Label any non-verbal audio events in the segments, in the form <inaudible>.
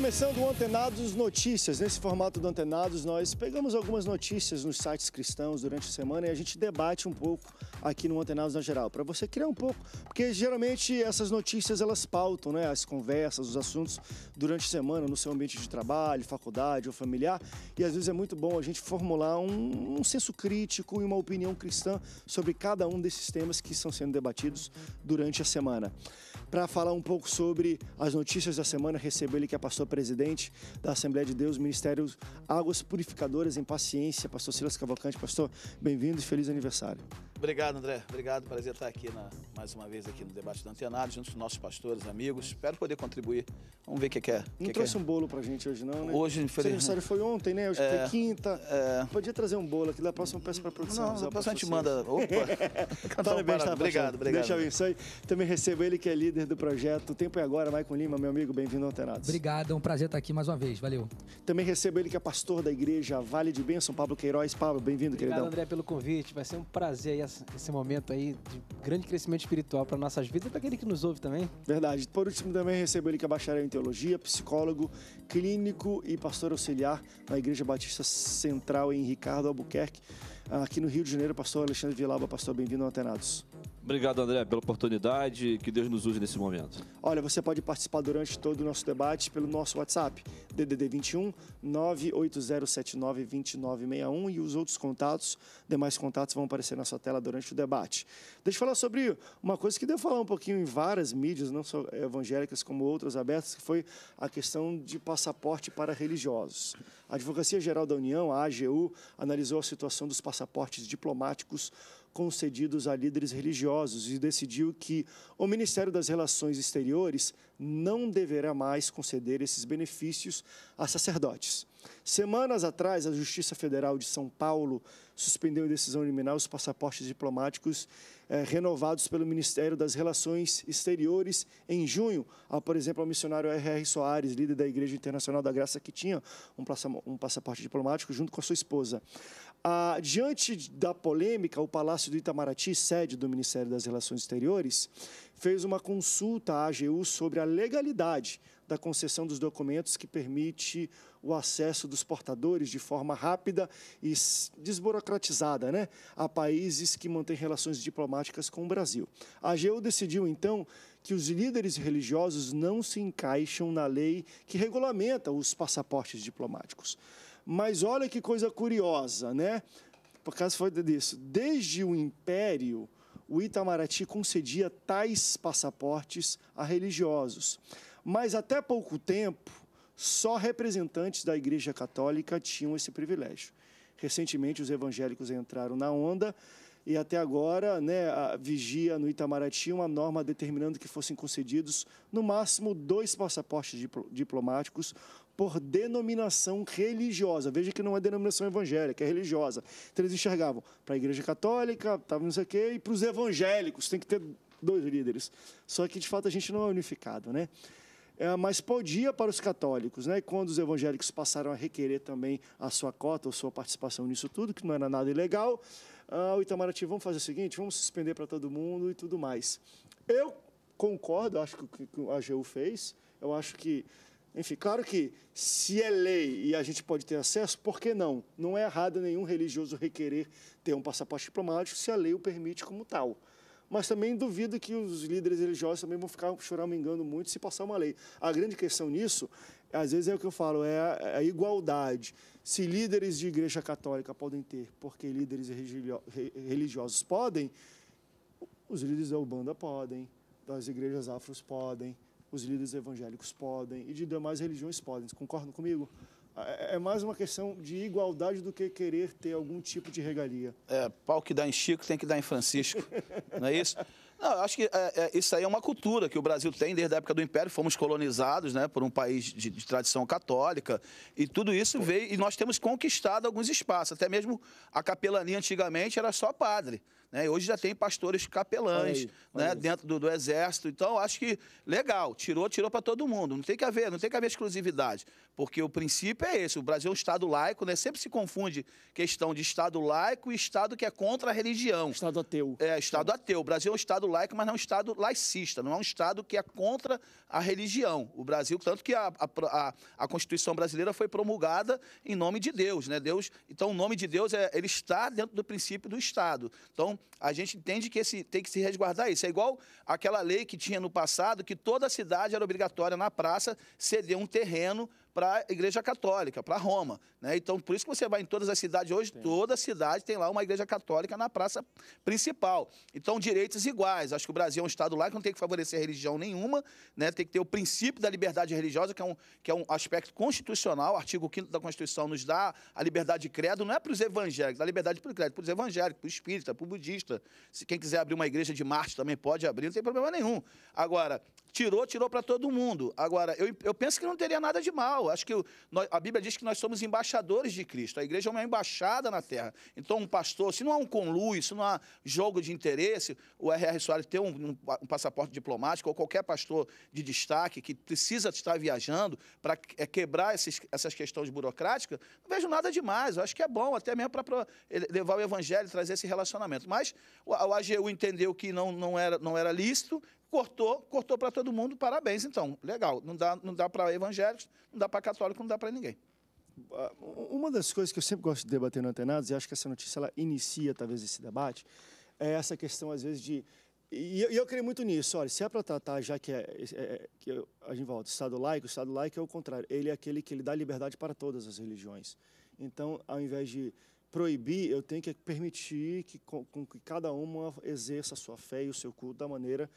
começando o Antenados Notícias. Nesse formato do Antenados, nós pegamos algumas notícias nos sites cristãos durante a semana e a gente debate um pouco aqui no Antenados na geral, para você criar um pouco, porque geralmente essas notícias elas pautam, né, as conversas, os assuntos durante a semana no seu ambiente de trabalho, faculdade ou familiar, e às vezes é muito bom a gente formular um, um senso crítico e uma opinião cristã sobre cada um desses temas que estão sendo debatidos durante a semana para falar um pouco sobre as notícias da semana. recebeu ele que é pastor presidente da Assembleia de Deus, Ministério Águas Purificadoras em Paciência, pastor Silas Cavalcante. Pastor, bem-vindo e feliz aniversário. Obrigado, André. Obrigado. Prazer estar aqui na, mais uma vez aqui no debate da Antenado, junto com nossos pastores, amigos. Espero poder contribuir. Vamos ver o que, é que é. Não que é trouxe que é. um bolo pra gente hoje, não, né? Hoje, infelizmente. O aniversário foi ontem, né? Hoje é, foi quinta. É... Podia trazer um bolo aqui. Da próxima peça pra produção. Não, a gente manda. Opa! <laughs> Parabéns, tá, Obrigado, obrigado. Deixa eu abençoe. Também recebo ele que é líder líder do projeto Tempo e é Agora, Maicon Lima, meu amigo, bem-vindo ao Alternados. Obrigado, é um prazer estar aqui mais uma vez, valeu. Também recebo ele que é pastor da igreja Vale de Bênção, Pablo Queiroz. Pablo, bem-vindo, queridão. Obrigado, André, pelo convite, vai ser um prazer aí, esse momento aí de grande crescimento espiritual para nossas vidas e para aquele que nos ouve também. Verdade. Por último, também recebo ele que é bacharel em teologia, psicólogo, clínico e pastor auxiliar na Igreja Batista Central em Ricardo Albuquerque aqui no Rio de Janeiro, pastor Alexandre Vilaba. Pastor, bem-vindo ao Antenados. Obrigado, André, pela oportunidade. Que Deus nos use nesse momento. Olha, você pode participar durante todo o nosso debate pelo nosso WhatsApp, DDD 21 98079 2961 e os outros contatos, demais contatos vão aparecer na sua tela durante o debate. Deixa eu falar sobre uma coisa que deu falar um pouquinho em várias mídias, não só evangélicas como outras abertas, que foi a questão de passaporte para religiosos. A Advocacia Geral da União, a AGU, analisou a situação dos passaportes diplomáticos concedidos a líderes religiosos e decidiu que o Ministério das Relações Exteriores não deverá mais conceder esses benefícios a sacerdotes. Semanas atrás, a Justiça Federal de São Paulo suspendeu em decisão liminar os passaportes diplomáticos eh, renovados pelo Ministério das Relações Exteriores em junho, ao, por exemplo, ao missionário R.R. Soares, líder da Igreja Internacional da Graça, que tinha um, um passaporte diplomático junto com a sua esposa. Ah, diante da polêmica, o Palácio do Itamaraty, sede do Ministério das Relações Exteriores, fez uma consulta à AGU sobre a legalidade da concessão dos documentos que permite o acesso dos portadores de forma rápida e desburocratizada né, a países que mantêm relações diplomáticas com o Brasil. A AGU decidiu, então, que os líderes religiosos não se encaixam na lei que regulamenta os passaportes diplomáticos. Mas olha que coisa curiosa, né? Por causa foi disso. Desde o Império, o Itamaraty concedia tais passaportes a religiosos. Mas até pouco tempo, só representantes da Igreja Católica tinham esse privilégio. Recentemente, os evangélicos entraram na onda e até agora né, vigia no Itamaraty uma norma determinando que fossem concedidos no máximo dois passaportes diplomáticos por denominação religiosa. Veja que não é denominação evangélica, é religiosa. Então eles enxergavam para a igreja católica, tava não sei o quê, e para os evangélicos, tem que ter dois líderes. Só que, de fato, a gente não é unificado, né? É, mas podia para os católicos, né? Quando os evangélicos passaram a requerer também a sua cota ou sua participação nisso tudo, que não era nada ilegal, ah, o Itamaraty, vamos fazer o seguinte, vamos suspender para todo mundo e tudo mais. Eu concordo, acho que o que a AGU fez, eu acho que enfim, claro que se é lei e a gente pode ter acesso, por que não? Não é errado nenhum religioso requerer ter um passaporte diplomático se a lei o permite como tal. Mas também duvido que os líderes religiosos também vão ficar choramingando muito se passar uma lei. A grande questão nisso, às vezes é o que eu falo, é a é igualdade. Se líderes de igreja católica podem ter, porque líderes religiosos podem, os líderes da Ubanda podem, das igrejas afros podem os líderes evangélicos podem e de demais religiões podem. Concordam comigo? É, é, é mais uma questão de igualdade do que querer ter algum tipo de regalia. É, pau que dá em Chico tem que dar em Francisco, <laughs> não é isso? Não, acho que é, é, isso aí é uma cultura que o Brasil tem desde a época do Império. Fomos colonizados né, por um país de, de tradição católica e tudo isso veio e nós temos conquistado alguns espaços. Até mesmo a capelania antigamente era só padre. Né? E hoje já tem pastores capelães né? dentro do, do, Exército. Então, acho que legal, tirou, tirou para todo mundo. Não tem que haver, não tem que haver exclusividade, porque o princípio é esse. O Brasil é um Estado laico, né? sempre se confunde questão de Estado laico e Estado que é contra a religião. Estado ateu. É, Estado ateu. O Brasil é um Estado laico, mas não é um Estado laicista, não é um Estado que é contra a religião. O Brasil, tanto que a, a, a Constituição brasileira foi promulgada em nome de Deus, né? Deus, então o nome de Deus é, ele está dentro do princípio do Estado. Então, a gente entende que esse, tem que se resguardar isso. É igual aquela lei que tinha no passado que toda a cidade era obrigatória na praça ceder um terreno para a Igreja Católica, para Roma. Né? Então, por isso que você vai em todas as cidades hoje, Sim. toda cidade tem lá uma Igreja Católica na praça principal. Então, direitos iguais. Acho que o Brasil é um Estado lá que não tem que favorecer religião nenhuma, né? tem que ter o princípio da liberdade religiosa, que é um, que é um aspecto constitucional, o artigo 5 da Constituição nos dá a liberdade de credo, não é para os evangélicos, a liberdade para o credo, para os evangélicos, para o espírita, para o budista. Se quem quiser abrir uma igreja de Marte também pode abrir, não tem problema nenhum. Agora, tirou, tirou para todo mundo. Agora, eu, eu penso que não teria nada de mal acho que a Bíblia diz que nós somos embaixadores de Cristo. A igreja é uma embaixada na terra. Então, um pastor, se não há um conluio, se não há jogo de interesse, o R.R. Soares ter um, um passaporte diplomático, ou qualquer pastor de destaque que precisa estar viajando para é, quebrar esses, essas questões burocráticas, não vejo nada demais. Eu acho que é bom, até mesmo para levar o evangelho, e trazer esse relacionamento. Mas o, o AGU entendeu que não, não, era, não era lícito, Cortou, cortou para todo mundo, parabéns, então. Legal. Não dá, não dá para evangélicos, não dá para católico, não dá para ninguém. Ah, uma das coisas que eu sempre gosto de debater no Antenados, e acho que essa notícia ela inicia talvez esse debate, é essa questão, às vezes, de. E eu, eu creio muito nisso. Olha, se é para tratar, já que, é, é, é, que eu, a gente volta, Estado laico, o Estado laico é o contrário. Ele é aquele que ele dá liberdade para todas as religiões. Então, ao invés de proibir, eu tenho que permitir que, com, com que cada uma exerça a sua fé e o seu culto da maneira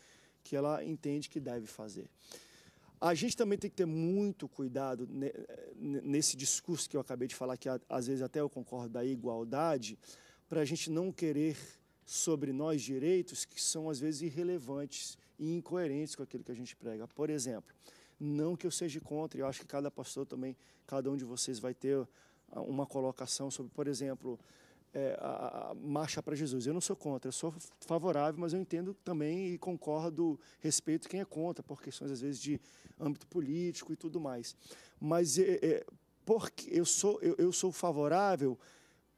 que ela entende que deve fazer. A gente também tem que ter muito cuidado né, né, nesse discurso que eu acabei de falar, que às vezes até eu concordo da igualdade, para a gente não querer sobre nós direitos que são às vezes irrelevantes e incoerentes com aquilo que a gente prega. Por exemplo, não que eu seja contra, eu acho que cada pastor também, cada um de vocês vai ter ah, uma colocação sobre, por exemplo, é, a, a marcha para Jesus. Eu não sou contra, eu sou favorável, mas eu entendo também e concordo, respeito quem é contra, por questões às vezes de âmbito político e tudo mais. Mas é, é, porque eu sou, eu, eu sou favorável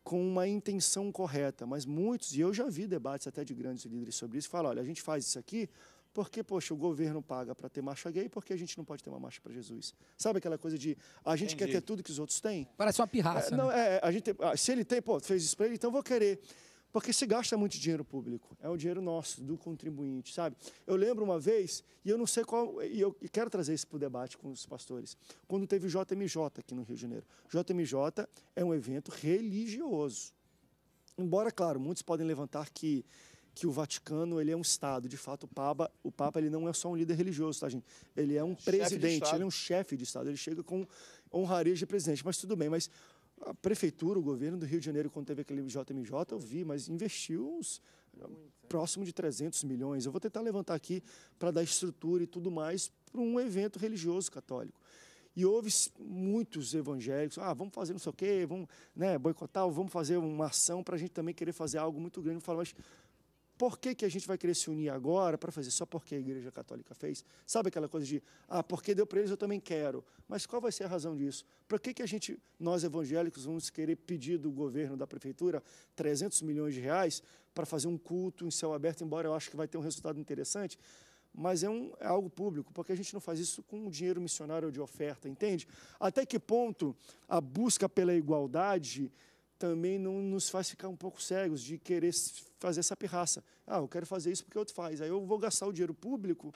com uma intenção correta, mas muitos, e eu já vi debates até de grandes líderes sobre isso, falam, olha, a gente faz isso aqui porque, poxa, o governo paga para ter marcha gay, porque a gente não pode ter uma marcha para Jesus. Sabe aquela coisa de a gente Entendi. quer ter tudo que os outros têm? Parece uma pirraça. É, não, né? é, a gente, ah, se ele tem, pô, fez isso para ele, então vou querer. Porque se gasta muito dinheiro público, é um dinheiro nosso, do contribuinte, sabe? Eu lembro uma vez, e eu não sei qual, e eu quero trazer isso para o debate com os pastores, quando teve o JMJ aqui no Rio de Janeiro. JMJ é um evento religioso. Embora, claro, muitos podem levantar que que o Vaticano ele é um Estado. De fato, o Papa, o Papa ele não é só um líder religioso, tá, gente? Ele é um chefe presidente, ele é um chefe de Estado. Ele chega com honrarias de presidente. Mas tudo bem, mas a prefeitura, o governo do Rio de Janeiro, quando teve aquele JMJ, eu vi, mas investiu uns Muito, próximo de 300 milhões. Eu vou tentar levantar aqui para dar estrutura e tudo mais para um evento religioso católico. E houve muitos evangélicos, ah, vamos fazer não sei o quê, vamos né, boicotar, vamos fazer uma ação para a gente também querer fazer algo muito grande. Eu falo, mas por que, que a gente vai querer se unir agora para fazer só porque a Igreja Católica fez? Sabe aquela coisa de, ah, porque deu para eles, eu também quero. Mas qual vai ser a razão disso? Por que, que a gente, nós evangélicos, vamos querer pedir do governo, da prefeitura, 300 milhões de reais para fazer um culto em céu aberto, embora eu acho que vai ter um resultado interessante? Mas é, um, é algo público, porque a gente não faz isso com dinheiro missionário ou de oferta, entende? Até que ponto a busca pela igualdade também não nos faz ficar um pouco cegos de querer fazer essa pirraça. Ah, eu quero fazer isso porque outro faz. Aí eu vou gastar o dinheiro público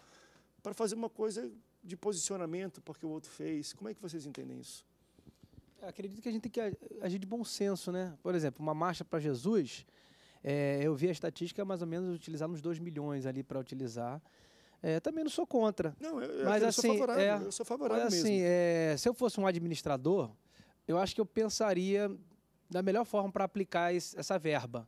para fazer uma coisa de posicionamento porque o outro fez. Como é que vocês entendem isso? Acredito que a gente tem que agir de bom senso, né? Por exemplo, uma marcha para Jesus, é, eu vi a estatística mais ou menos utilizar uns 2 milhões ali para utilizar. É, também não sou contra. Não, eu, mas, eu assim, sou favorável, é, eu sou favorável mas, assim, mesmo. é, se eu fosse um administrador, eu acho que eu pensaria da melhor forma para aplicar esse, essa verba.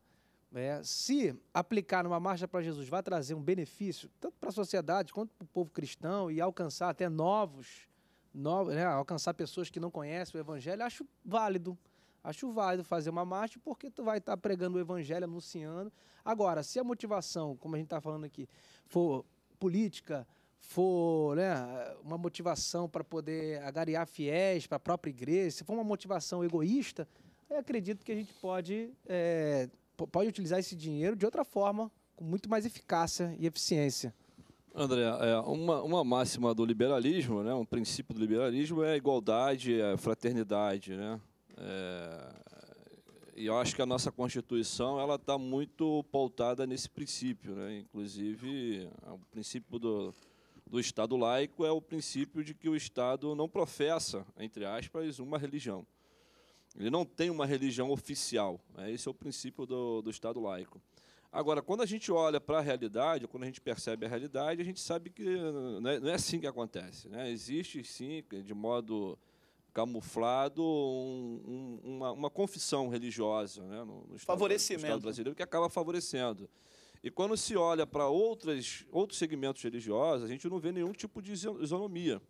É, se aplicar numa marcha para Jesus vai trazer um benefício tanto para a sociedade quanto para o povo cristão e alcançar até novos, novos né, alcançar pessoas que não conhecem o evangelho, acho válido. Acho válido fazer uma marcha porque tu vai estar tá pregando o evangelho, anunciando. Agora, se a motivação, como a gente está falando aqui, for política, for né, uma motivação para poder agariar fiéis para a própria igreja, se for uma motivação egoísta, eu acredito que a gente pode, é, pode utilizar esse dinheiro de outra forma, com muito mais eficácia e eficiência. André, é, uma, uma máxima do liberalismo, né, um princípio do liberalismo é a igualdade, é a fraternidade. Né? É, e eu acho que a nossa Constituição ela está muito pautada nesse princípio. Né? Inclusive, o princípio do, do Estado laico é o princípio de que o Estado não professa, entre aspas, uma religião. Ele não tem uma religião oficial. Né? Esse é o princípio do, do Estado laico. Agora, quando a gente olha para a realidade, quando a gente percebe a realidade, a gente sabe que né, não é assim que acontece. Né? Existe, sim, de modo camuflado, um, um, uma, uma, confissão religiosa né, no, no, estado, no, estado, brasileiro, que acaba favorecendo. E quando se olha para outros segmentos religiosos, a gente não vê nenhum tipo de isonomia.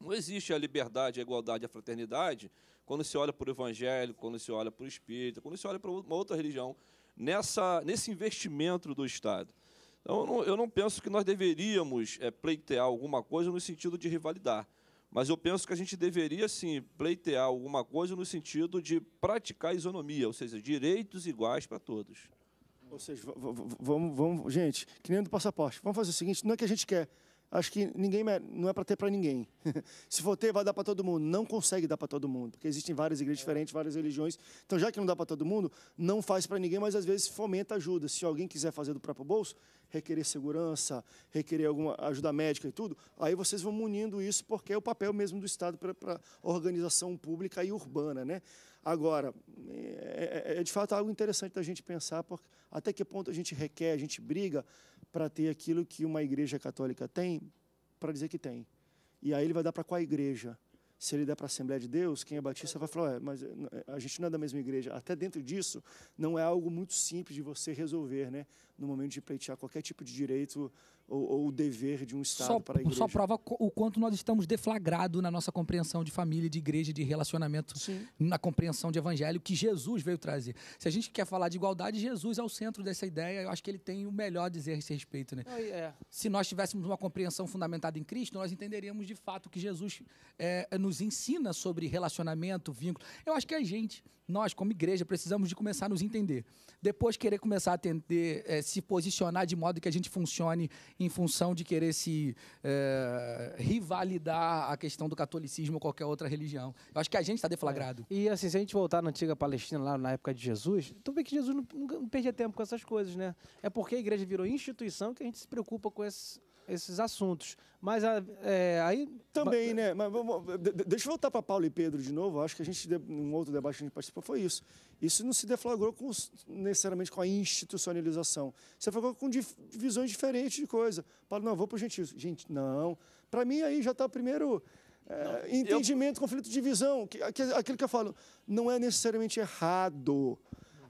Não existe a liberdade, a igualdade, a fraternidade quando se olha para o evangélico, quando se olha para o espírita, quando se olha para uma outra religião, nessa, nesse investimento do Estado. Então, eu não, eu não penso que nós deveríamos é, pleitear alguma coisa no sentido de rivalidar, mas eu penso que a gente deveria, sim, pleitear alguma coisa no sentido de praticar isonomia, ou seja, direitos iguais para todos. Ou seja, vamos, vamos, gente, que nem do passaporte. Vamos fazer o seguinte: não é que a gente quer, acho que ninguém não é para ter para ninguém. <laughs> Se for ter, vai dar para todo mundo. Não consegue dar para todo mundo, porque existem várias igrejas diferentes, várias religiões. Então, já que não dá para todo mundo, não faz para ninguém, mas às vezes fomenta ajuda. Se alguém quiser fazer do próprio bolso, requerer segurança, requerer alguma ajuda médica e tudo, aí vocês vão munindo isso, porque é o papel mesmo do Estado para organização pública e urbana, né? Agora, é, é, é, é de fato algo interessante da gente pensar, porque até que ponto a gente requer, a gente briga para ter aquilo que uma igreja católica tem, para dizer que tem. E aí ele vai dar para qual igreja? Se ele der para a Assembleia de Deus, quem é batista vai falar, mas eh, eh, a gente não é da mesma igreja. Até dentro disso, não é algo muito simples de você resolver, né? no momento de pleitear qualquer tipo de direito ou, ou dever de um Estado só, para a igreja. Só prova o quanto nós estamos deflagrados na nossa compreensão de família, de igreja, de relacionamento, Sim. na compreensão de evangelho que Jesus veio trazer. Se a gente quer falar de igualdade, Jesus é o centro dessa ideia. Eu acho que ele tem o melhor a dizer a esse respeito. Né? Oh, yeah. Se nós tivéssemos uma compreensão fundamentada em Cristo, nós entenderíamos de fato que Jesus é, é, nos ensina sobre relacionamento, vínculo. Eu acho que a gente, nós como igreja, precisamos de começar a nos entender. Depois querer começar a atender, é, se posicionar de modo que a gente funcione em função de querer se é, eh, rivalidar a questão do catolicismo ou qualquer outra religião. Eu acho que a gente está deflagrado. É. E assim, se a gente voltar na antiga Palestina, lá na época de Jesus, tu vê que Jesus não, não, não perdia tempo com essas coisas, né? É porque a igreja virou instituição que a gente se preocupa com esses esses assuntos. Mas ah, é, aí. Também, né? Mas vamos, deixa eu voltar para Paulo e Pedro de novo. Acho que a gente, num outro debate que a gente participou foi isso. Isso não se deflagrou com, necessariamente com a institucionalização. Se falou com visões diferentes de coisa. Paulo, não, vou para o gentil. Gente, não. Para mim, aí já está o primeiro. É, entendimento, eu... conflito de visão, que, que, aquilo que eu falo, não é necessariamente errado.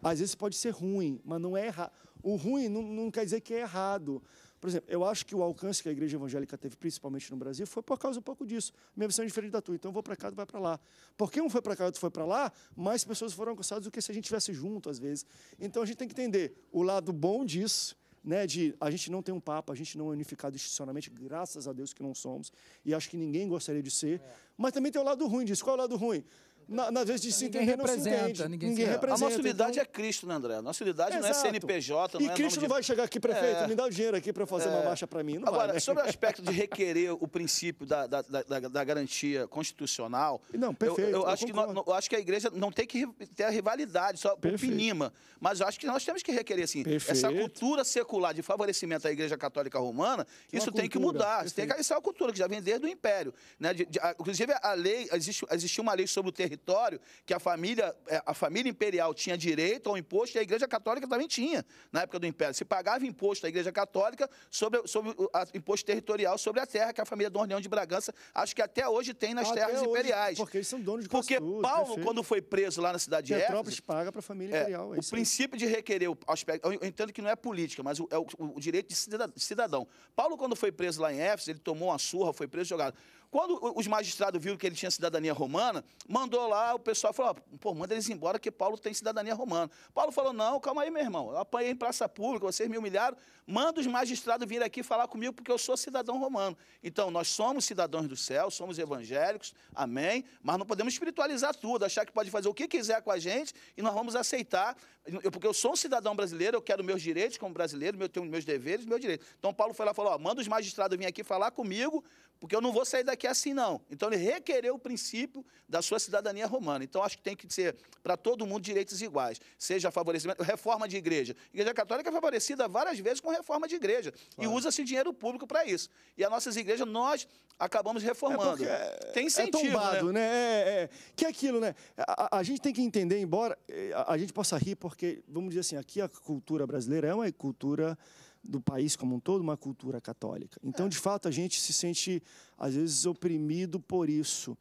Às vezes pode ser ruim, mas não é errado. O ruim não, não quer dizer que é errado. Por exemplo, eu acho que o alcance que a igreja evangélica teve, principalmente no Brasil, foi por causa um pouco disso. Minha visão é diferente da tua, então eu vou para cá, tu vai para lá. Porque um foi para cá e outro foi para lá, mais pessoas foram alcançadas do que se a gente tivesse junto, às vezes. Então a gente tem que entender o lado bom disso, né, de a gente não tem um papa, a gente não é unificado institucionalmente, graças a Deus que não somos, e acho que ninguém gostaria de ser. É. Mas também tem o lado ruim disso. Qual é o lado ruim? na, às vezes de se ninguém representa, Ninguém, ninguém representa. A nossa unidade então... é Cristo, né, André? A nossa unidade Exato. não é CNPJ, não e é Cristo não de... vai chegar aqui, prefeito, é... me dá o dinheiro aqui para fazer é... uma marcha para mim. Não Agora, vai, né? sobre o <laughs> aspecto de requerer o princípio da, da, da, da, garantia constitucional, não, perfeito, eu, eu, eu acho que nós, eu acho que a igreja não tem que ter a rivalidade, só o pinima. Mas eu acho que nós temos que requerer, assim, perfeito. essa cultura secular de favorecimento à igreja católica romana, isso tem que mudar. Perfeito. Isso tem que alisar é a cultura, que já vem desde o Império. Né? De, de, a, inclusive, a lei, existe, uma lei sobre o território território que a família, eh, a família imperial tinha direito ao imposto e a Igreja Católica também tinha na época do Império. Se pagava imposto à Igreja Católica sobre, sobre o a, imposto territorial sobre a terra que a família Dom Leão de Bragança acho que até hoje tem nas até terras hoje, imperiais. Porque eles são donos de Porque tudo, Paulo, perfeito. quando foi preso lá na cidade de Petrópolis Éfeso, paga para a família é, imperial. É, é o princípio de requerer o aspecto, eu entendo que não é política, mas o, é o, o direito de cidadão. Paulo, quando foi preso lá em Éfeso, ele tomou uma surra, foi preso jogado. Quando os magistrados viram que ele tinha cidadania romana, mandou lá, o pessoal falou: pô, manda eles embora que Paulo tem cidadania romana. Paulo falou: não, calma aí, meu irmão. Eu apanhei em praça pública, vocês me humilharam. Manda os magistrados vir aqui falar comigo porque eu sou cidadão romano. Então, nós somos cidadãos do céu, somos evangélicos, amém, mas não podemos espiritualizar tudo, achar que pode fazer o que quiser com a gente e nós vamos aceitar, eu, porque eu sou um cidadão brasileiro, eu quero meus direitos como brasileiro, eu tenho meus deveres, meus direitos. Então, Paulo foi lá e falou: ó, manda os magistrados vir aqui falar comigo porque eu não vou sair daqui assim, não. Então, ele requereu o princípio da sua cidadania romana. Então, acho que tem que ser para todo mundo direitos iguais, seja favorecimento, reforma de igreja. A igreja católica é favorecida várias vezes com reforma de igreja claro. e usa-se dinheiro público para isso. E as nossas igrejas, nós acabamos é reformando. É tem sentido. É tombado, né? né? É, que é aquilo, né? A, a, gente tem que entender, embora eh, a, a gente possa rir, porque, vamos dizer assim, aqui a cultura brasileira é uma cultura do país como um todo uma cultura católica. Então, de fato, a gente se sente, às vezes, oprimido por isso.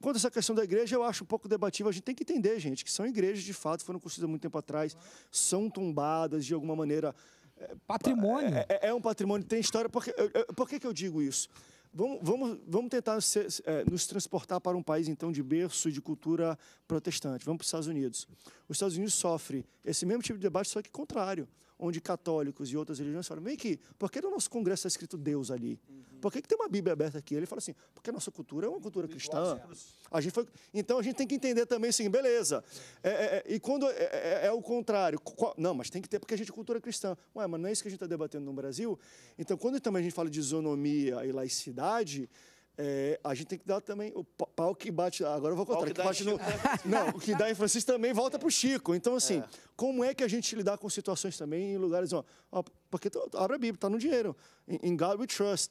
Quanto a essa questão da igreja, eu acho um pouco debatível. A gente tem que entender, gente, que são igrejas, de fato, foram construídas muito tempo atrás, são tombadas de alguma maneira. É, é, patrimônio. É, é, é um patrimônio, tem história. Por que, por que, que eu digo isso? Vamos, vamos, vamos tentar ser, é, nos transportar para um país, então, de berço e de cultura protestante. Vamos para os Estados Unidos. Os Estados Unidos sofrem esse mesmo tipo de debate, só que contrário onde católicos e outras religiões falam, vem aqui, por que no nosso congresso está escrito Deus ali? Uhum. Por que, que tem uma Bíblia aberta aqui? Ele fala assim, porque a nossa cultura é uma cultura cristã. A gente foi... Então, a gente tem que entender também, assim, beleza. É, é, é e quando é, é, é, é o contrário, não, mas tem que ter porque a gente é cultura cristã. Ué, mas não é isso que a gente está debatendo no Brasil? Então, quando também a gente fala de isonomia e laicidade, é, a gente tem que dar também o pau que bate. Agora eu vou contar. Que, que bate no, <laughs> não, o que dá em Francisco também volta para o Chico. Então, assim, é. como é que a gente lidar com situações também em lugares. Ó, ó porque tu, abre a Bíblia, está no dinheiro. In, God we trust.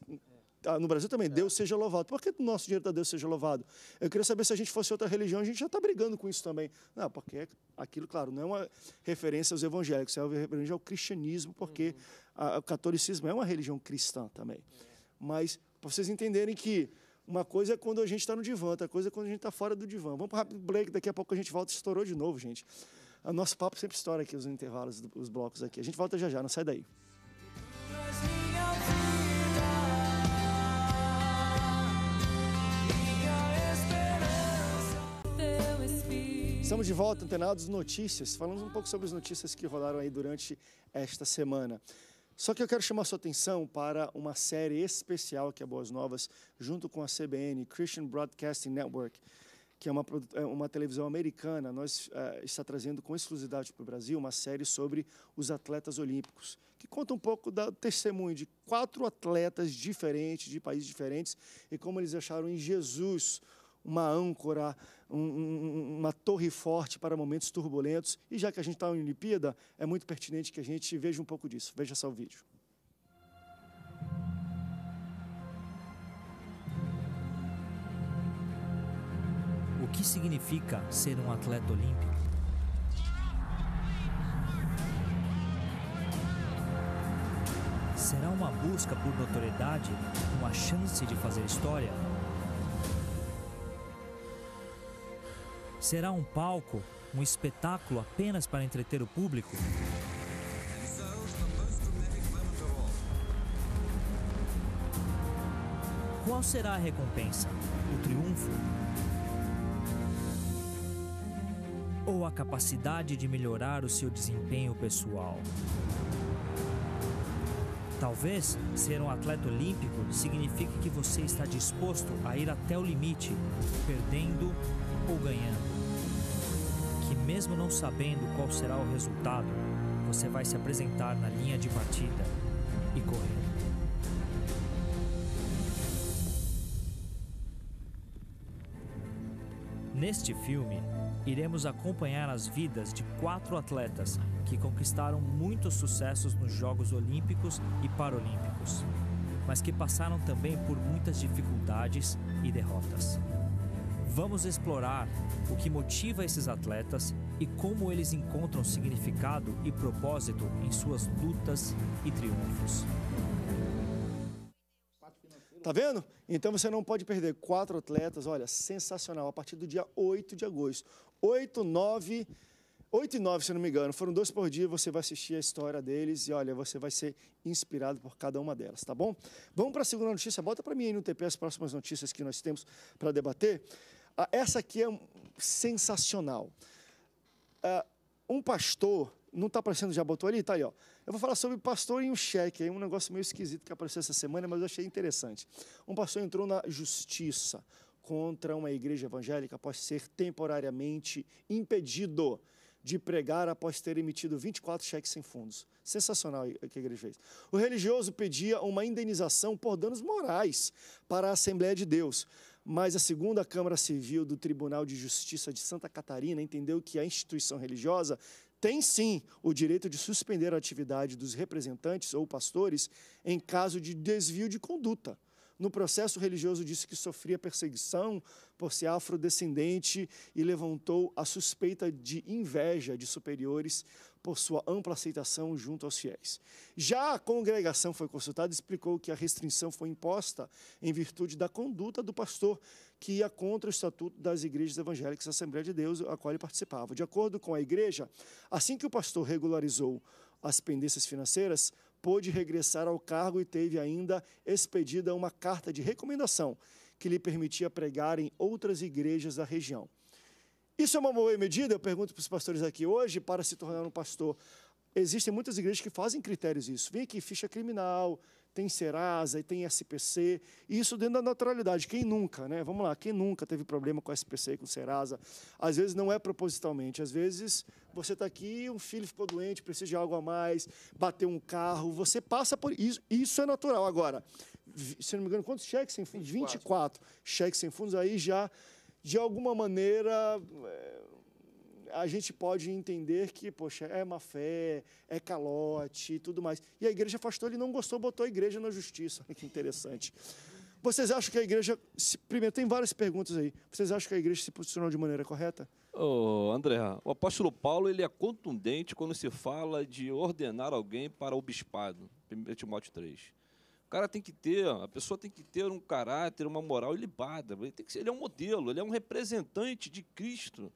Tá, no Brasil também, é. Deus seja louvado. Por que o nosso dinheiro da Deus seja louvado? Eu queria saber se a gente fosse outra religião, a gente já está brigando com isso também. Não, porque aquilo, claro, não é uma referência aos evangélicos, é uma referência ao cristianismo, porque uhum. a, o catolicismo é uma religião cristã também. É. Mas para vocês entenderem que uma coisa é quando a gente está no divã, outra coisa é quando a gente está fora do divã. Vamos para rápido break, daqui a pouco a gente volta. Estourou de novo, gente. O nosso papo sempre estoura aqui, os intervalos, os blocos aqui. A gente volta já já, não sai daí. Estamos de volta, antenados notícias. Falamos um pouco sobre as notícias que rolaram aí durante esta semana. Só que eu quero chamar sua atenção para uma série especial que é Boas Novas, junto com a CBN, Christian Broadcasting Network, que é uma, é uma televisão americana, nós uh, está trazendo com exclusividade para o Brasil uma série sobre os atletas olímpicos, que conta um pouco do testemunho de quatro atletas diferentes, de países diferentes, e como eles acharam em Jesus uma âncora um, uma torre forte para momentos turbulentos. E já que a gente está em Olimpíada, é muito pertinente que a gente veja um pouco disso. Veja só o vídeo. O que significa ser um atleta olímpico? Será uma busca por notoriedade uma chance de fazer história? Será um palco, um espetáculo apenas para entreter o público? Qual será a recompensa? O triunfo? Ou a capacidade de melhorar o seu desempenho pessoal? Talvez ser um atleta olímpico signifique que você está disposto a ir até o limite, perdendo ou ganhando mesmo não sabendo qual será o resultado, você vai se apresentar na linha de partida e correr. Neste filme, iremos acompanhar as vidas de quatro atletas que conquistaram muitos sucessos nos Jogos Olímpicos e Paralímpicos, mas que passaram também por muitas dificuldades e derrotas. Vamos explorar o que motiva esses atletas e como eles encontram significado e propósito em suas lutas e triunfos. Tá vendo? Então você não pode perder quatro atletas, olha, sensacional, a partir do dia 8 de agosto. 8, 9, 8 e 9, se não me engano, foram dois por dia, você vai assistir a história deles e olha, você vai ser inspirado por cada uma delas, tá bom? Vamos para a segunda notícia, bota para mim aí no TP as próximas notícias que nós temos para debater. Ah, essa aqui é sensacional. Ah, um pastor, não está aparecendo já, botou ali? Tá aí, ó. Eu vou falar sobre pastor em um cheque, aí um negócio meio esquisito que apareceu essa semana, mas eu achei interessante. Um pastor entrou na justiça contra uma igreja evangélica após ser temporariamente impedido de pregar após ter emitido 24 cheques sem fundos. Sensacional o que a igreja fez. O religioso pedia uma indenização por danos morais para a Assembleia de Deus, mas a segunda Câmara Civil do Tribunal de Justiça de Santa Catarina entendeu que a instituição religiosa tem sim o direito de suspender a atividade dos representantes ou pastores em caso de desvio de conduta. No processo religioso, disse que sofria perseguição por ser afrodescendente e levantou a suspeita de inveja de superiores por sua ampla aceitação junto aos fiéis. Já a congregação foi consultada e explicou que a restrição foi imposta em virtude da conduta do pastor, que ia contra o estatuto das igrejas evangélicas da Assembleia de Deus, a qual ele participava. De acordo com a igreja, assim que o pastor regularizou as pendências financeiras, pôde regressar ao cargo e teve ainda expedida uma carta de recomendação que lhe permitia pregar em outras igrejas da região. Isso é uma boa medida, eu pergunto para os pastores aqui hoje, para se tornar um pastor. Existem muitas igrejas que fazem critérios isso. Vem aqui, ficha criminal, tem Serasa e tem SPC, e isso dentro da naturalidade. Quem nunca, né? Vamos lá, quem nunca teve problema com SPC e com Serasa? Às vezes não é propositalmente, às vezes você está aqui, um filho ficou doente, precisa de algo a mais, bateu um carro, você passa por isso, isso é natural. Agora, se não me engano, quantos cheques sem fundos? 24. 24 cheques sem fundos, aí já de alguma maneira eh, a gente pode entender que, poxa, é má fé, é calote e tudo mais. E a igreja afastou, ele não gostou, botou a igreja na justiça. <laughs> Olha que interessante. Vocês acham que a igreja. Se, primeiro, tem várias perguntas aí. Vocês acham que a igreja se posicionou de maneira correta? Oh, André, o apóstolo Paulo ele é contundente quando se fala de ordenar alguém para o bispado. 1 Timóteo 3 cara tem que ter, a pessoa tem que ter um caráter, uma moral ilibada. Ele, tem que ser, ele é um modelo, ele é um representante de Cristo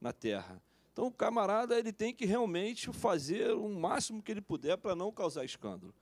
na Terra. Então, o camarada ele tem que realmente fazer o máximo que ele puder para não causar escândalo.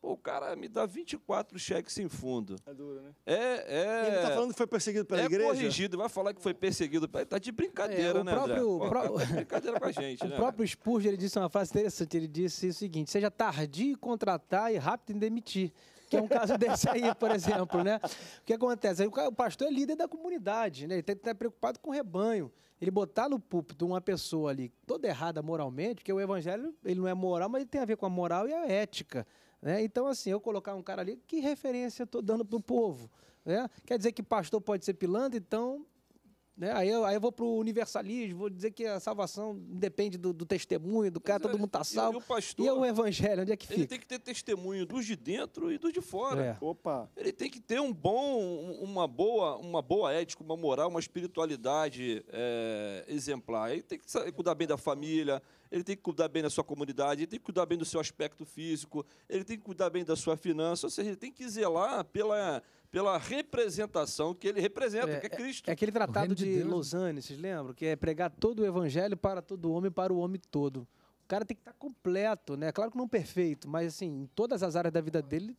Pô, o cara me dá 24 cheques sem fundo. É duro, né? É, é. ele está falando que foi perseguido pela é igreja? É corrigido, vai falar que foi perseguido. Pela... Está de brincadeira, é, né, próprio, André? Pró... É brincadeira com a gente, o <laughs> né? O próprio Spurge, ele disse uma frase interessante. Ele disse o seguinte, seja tardio em contratar e rápido em demitir que é um caso <laughs> desse aí, por exemplo, né? O que acontece? Aí o pastor é líder da comunidade, né? Ele tem tá, que estar tá preocupado com o rebanho. Ele botar no púlpito uma pessoa ali toda errada moralmente, porque o evangelho ele não é moral, mas ele tem a ver com a moral e a ética. Né? Então, assim, eu colocar um cara ali, que referência estou dando para o povo? Né? Quer dizer que pastor pode ser pilantra, então né? Aí, eu, aí eu vou o universalismo, vou dizer que a salvação depende do, do testemunho, do cara, é, todo mundo está salvo. E, pastor, e é o evangelho, onde é que fica? Ele tem que ter testemunho dos de dentro e dos de fora. É. Opa! Ele tem que ter um bom, uma boa, uma boa ética, uma moral, uma espiritualidade é, exemplar. Ele tem que cuidar bem da família, ele tem que cuidar bem da sua comunidade, ele tem que cuidar bem do seu aspecto físico, ele tem que cuidar bem da sua finança, ou seja, ele tem que zelar pela pela representação que ele representa, é, que é, é Cristo. É, aquele tratado de, de Lausanne, né? vocês lembram? Que é pregar todo o evangelho para todo homem, para o homem todo. O cara tem que estar completo, né? Claro que não perfeito, mas assim, em todas as áreas da vida dele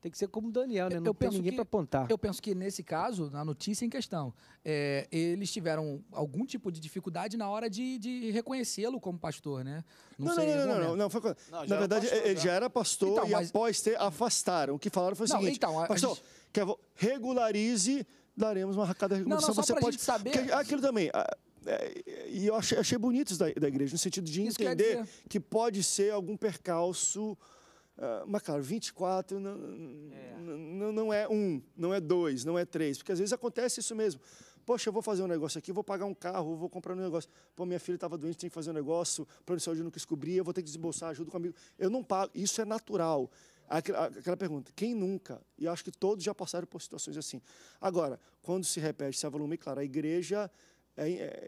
tem que ser como Daniel, né? Não eu tem ninguém para apontar. Eu penso que nesse caso, na notícia em questão, é, eles tiveram algum tipo de dificuldade na hora de, de reconhecê-lo como pastor, né? Não, não, sei, não, não, não, não, foi, não, Na verdade, pastor, ele já era pastor então, e mas... após ter afastaram. O que falaram foi o seguinte: então, pastor, gente... Quer, regularize, daremos uma arrancada de regulação. Não, não, só Você pode gente saber. Porque, aquilo também. É, e eu achei, achei bonito isso da, da igreja, no sentido de entender que pode ser algum percalço. Ah, mas, claro, 24 não, é. Não, é um, não é dois, não é três, porque às vezes acontece isso mesmo. Poxa, eu vou fazer um negócio aqui, vou pagar um carro, vou comprar um negócio. Pô, minha filha estava doente, tem que fazer um negócio, plano de saúde não quis eu vou ter que desembolsar ajuda com amigo. Eu não pago, isso é natural aquela pergunta, quem nunca? E acho que todos já passaram por situações assim. Agora, quando se repete, se avalua bem claro, a igreja, é, é,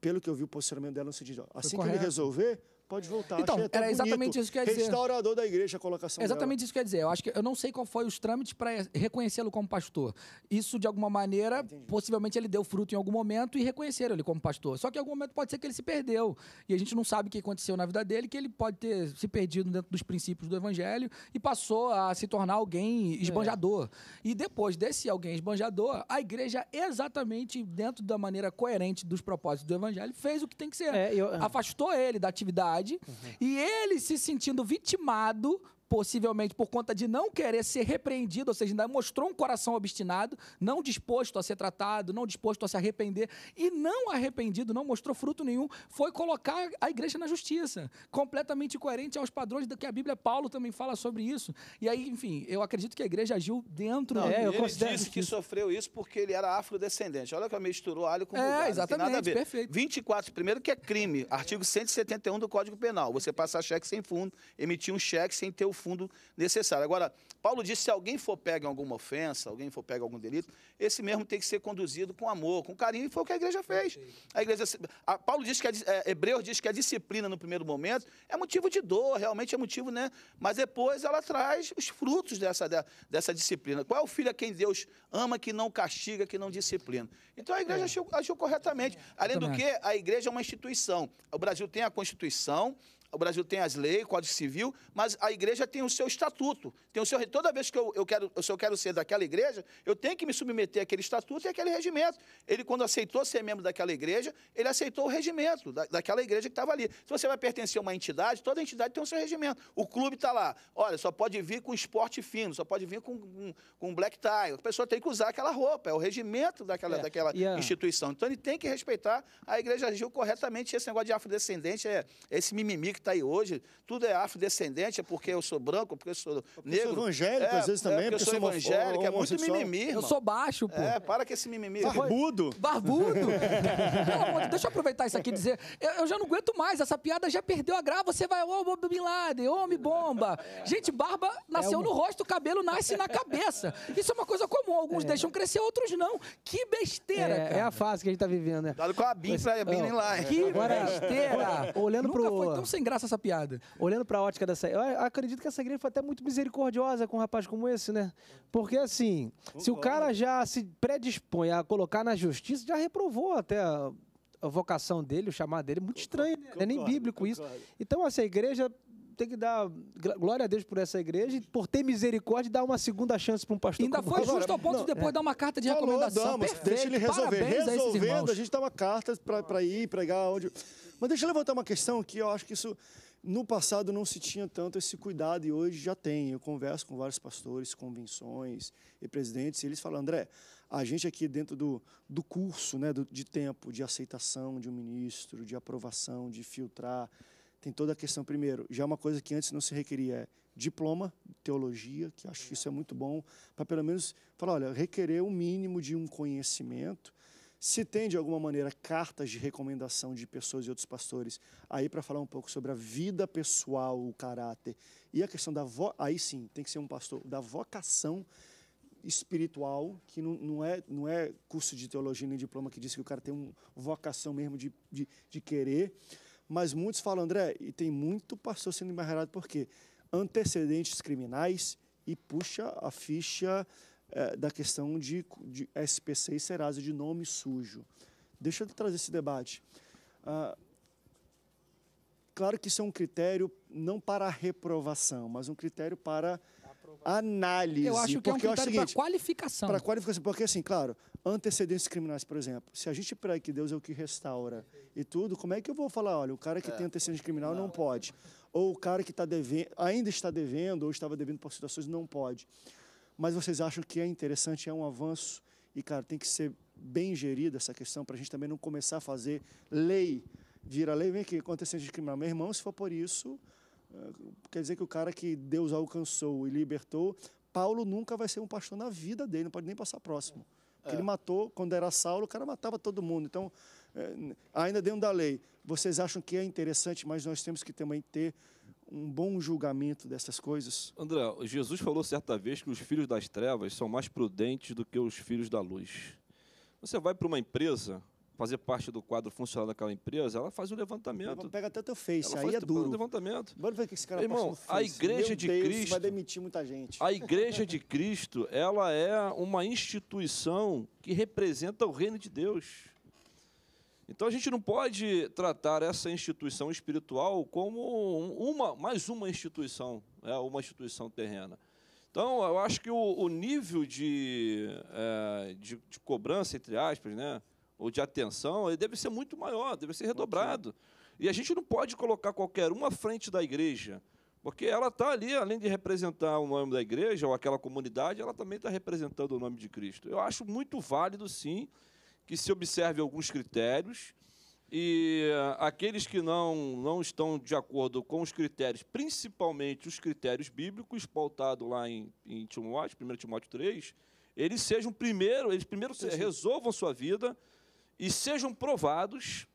pelo que eu vi o posicionamento dela no sentido, assim que ele resolver, Pode voltar. Então, era bonito. exatamente isso que eu ia dizer. Restaurador da igreja, a colocação. É exatamente dela. isso que eu ia dizer. Eu acho que eu não sei qual foi os trâmites para reconhecê-lo como pastor. Isso, de alguma maneira, Entendi. possivelmente ele deu fruto em algum momento e reconheceram ele como pastor. Só que em algum momento pode ser que ele se perdeu. E a gente não sabe o que aconteceu na vida dele, que ele pode ter se perdido dentro dos princípios do evangelho e passou a se tornar alguém é. esbanjador. É. E depois desse alguém esbanjador, a igreja, exatamente dentro da maneira coerente dos propósitos do evangelho, fez o que tem que ser. É, eu... Afastou ele da atividade sociedade uhum. e ele se sentindo vitimado possivelmente por conta de não querer ser repreendido, ou seja, ainda mostrou um coração obstinado, não disposto a ser tratado, não disposto a se arrepender, e não arrependido, não mostrou fruto nenhum, foi colocar a igreja na justiça, completamente coerente aos padrões do que a Bíblia Paulo também fala sobre isso. E aí, enfim, eu acredito que a igreja agiu dentro. Não, é, eu ele disse que sofreu isso porque ele era afrodescendente. Olha que misturou alho com é, lugar, exatamente, nada a ver. perfeito. 24, primeiro que é crime, artigo 171 do Código Penal. Você passar cheque sem fundo, emitir um cheque sem ter o fundo necessário. Agora, Paulo disse: se alguém for pego em alguma ofensa, alguém for pego em algum delito, esse mesmo tem que ser conduzido com amor, com carinho, e foi o que a igreja fez. A igreja, a Paulo diz que a, é, Hebreus diz que a disciplina no primeiro momento é motivo de dor, realmente é motivo, né? Mas depois ela traz os frutos dessa, dessa disciplina. Qual é o filho a quem Deus ama, que não castiga, que não disciplina? Então a igreja é. agiu, agiu corretamente. Além do que, a igreja é uma instituição. O Brasil tem a Constituição, o Brasil tem as leis, Código Civil, mas a igreja tem o seu estatuto. Tem o seu, toda vez que eu, eu quero, se eu quero ser daquela igreja, eu tenho que me submeter àquele estatuto e àquele regimento. Ele, quando aceitou ser membro daquela igreja, ele aceitou o regimento da, daquela igreja que estava ali. Se você vai pertencer a uma entidade, toda entidade tem o seu regimento. O clube está lá. Olha, só pode vir com esporte fino, só pode vir com, com, com black tie. A pessoa tem que usar aquela roupa, é o regimento daquela, é. daquela instituição. Então ele tem que respeitar. A igreja agiu corretamente. Esse negócio de afrodescendente é, é esse mimimi que está aí hoje, tudo é afrodescendente, é porque eu sou branco, porque eu sou porque negro. Eu sou evangélico, é, às vezes é, também. É porque eu sou evangélico, é muito mimimi, irmão. Eu sou baixo, pô. É, para que esse mimimi. É barbudo. Barbudo. <laughs> Pelo amor de deixa eu aproveitar isso aqui e dizer, eu, eu, já não aguento mais, essa piada já perdeu a graça, você vai, ô, oh, Bin Laden, homem bomba. Gente, barba nasceu é uma... no rosto, cabelo nasce na cabeça. Isso é uma coisa comum, alguns deixam crescer, outros não. Que besteira, é, cara. É a fase que a gente tá vivendo, né? Cuidado com a Bin, pra Bin Laden. Que besteira. Olhando Nunca pro... foi tão sem graça graça essa piada. Olhando para a ótica dessa. Eu acredito que essa igreja foi até muito misericordiosa com um rapaz como esse, né? Porque, assim, Concordo. se o cara já se predispõe a colocar na justiça, já reprovou até a, vocação dele, o chamado dele. Muito estranho, Concordo. né? É nem bíblico Concordo. isso. Então, assim, igreja tem que dar glória a Deus por essa igreja e por ter misericórdia e dar uma segunda chance para um pastor. Ainda foi justo ao ponto não, de depois é. dar uma carta de Falou, recomendação. Damos, Perfeito, deixa ele resolver. Resolvendo, a, a gente dá uma carta para ir pregar onde. Mas deixa eu levantar uma questão que eu acho que isso no passado não se tinha tanto esse cuidado e hoje já tem. Eu converso com vários pastores, convenções e presidentes, e eles falam, André, a gente aqui dentro do, do curso né, do, de tempo, de aceitação de um ministro, de aprovação, de filtrar, tem toda a questão, primeiro, já é uma coisa que antes não se requeria é diploma, teologia, que acho que isso é muito bom, para pelo menos falar, olha, requerer o um mínimo de um conhecimento se tem, de alguma maneira, cartas de recomendação de pessoas e outros pastores, aí para falar um pouco sobre a vida pessoal, o caráter e a questão da vo... aí sim, tem que ser um pastor, da vocação espiritual, que não, não, é, não é curso de teologia nem diploma que diz que o cara tem uma vocação mesmo de, de, de querer. Mas muitos falam, André, e tem muito pastor sendo embarrado por quê? Antecedentes criminais e puxa a ficha eh, da questão de, de SPC e Serasa, de nome sujo. Deixa eu trazer esse debate. Ah, claro que isso é um critério não para reprovação, mas um critério para análise. Eu acho que porque é um critério para qualificação. Para qualificação, porque assim, claro, antecedentes criminais, por exemplo, se a gente prega que Deus é o que restaura e tudo, como é que eu vou falar, olha, o cara que é. tem antecedente criminal não, não pode, ou o cara que tá devendo, ainda está devendo ou estava devendo por situações não pode mas vocês acham que é interessante, é um avanço, e, cara, tem que ser bem gerida essa questão para a gente também não começar a fazer lei, vira lei, vem aqui, acontecendo de criminal. Meu irmão, se for por isso, ah, quer dizer que o cara que Deus alcançou e libertou, Paulo nunca vai ser um pastor na vida dele, não pode nem passar próximo. É. Ele matou, quando era Saulo, o cara matava todo mundo. Então, eh, ainda dentro da lei, vocês acham que é interessante, mas nós temos que também ter um bom julgamento dessas coisas. André, Jesus falou certa vez que os filhos das trevas são mais prudentes do que os filhos da luz. Você vai para uma empresa fazer parte do quadro funcional daquela empresa, ela faz o levantamento. Pega até teu Face, ela aí é tipo duro. levantamento. Vamos ver o que esse cara Irmão, a igreja Meu de Deus, Cristo vai demitir muita gente. A igreja de Cristo, ela é uma instituição que representa o reino de Deus. Então a gente não pode tratar essa instituição espiritual como uma, mais uma instituição, né, uma instituição terrena. Então eu acho que o, o nível de, é, de, de, cobrança, entre aspas, né, ou de atenção, ele deve ser muito maior, deve ser redobrado. E a gente não pode colocar qualquer uma à frente da igreja, porque ela está ali, além de representar o nome da igreja ou aquela comunidade, ela também está representando o nome de Cristo. Eu acho muito válido, sim, que se observe alguns critérios e eh, aqueles que não, não estão de acordo com os critérios, principalmente os critérios bíblicos, pautados lá em, em Timóteo, 1 Timóteo 3, eles sejam primeiro, eles primeiro resolvam sua vida e sejam provados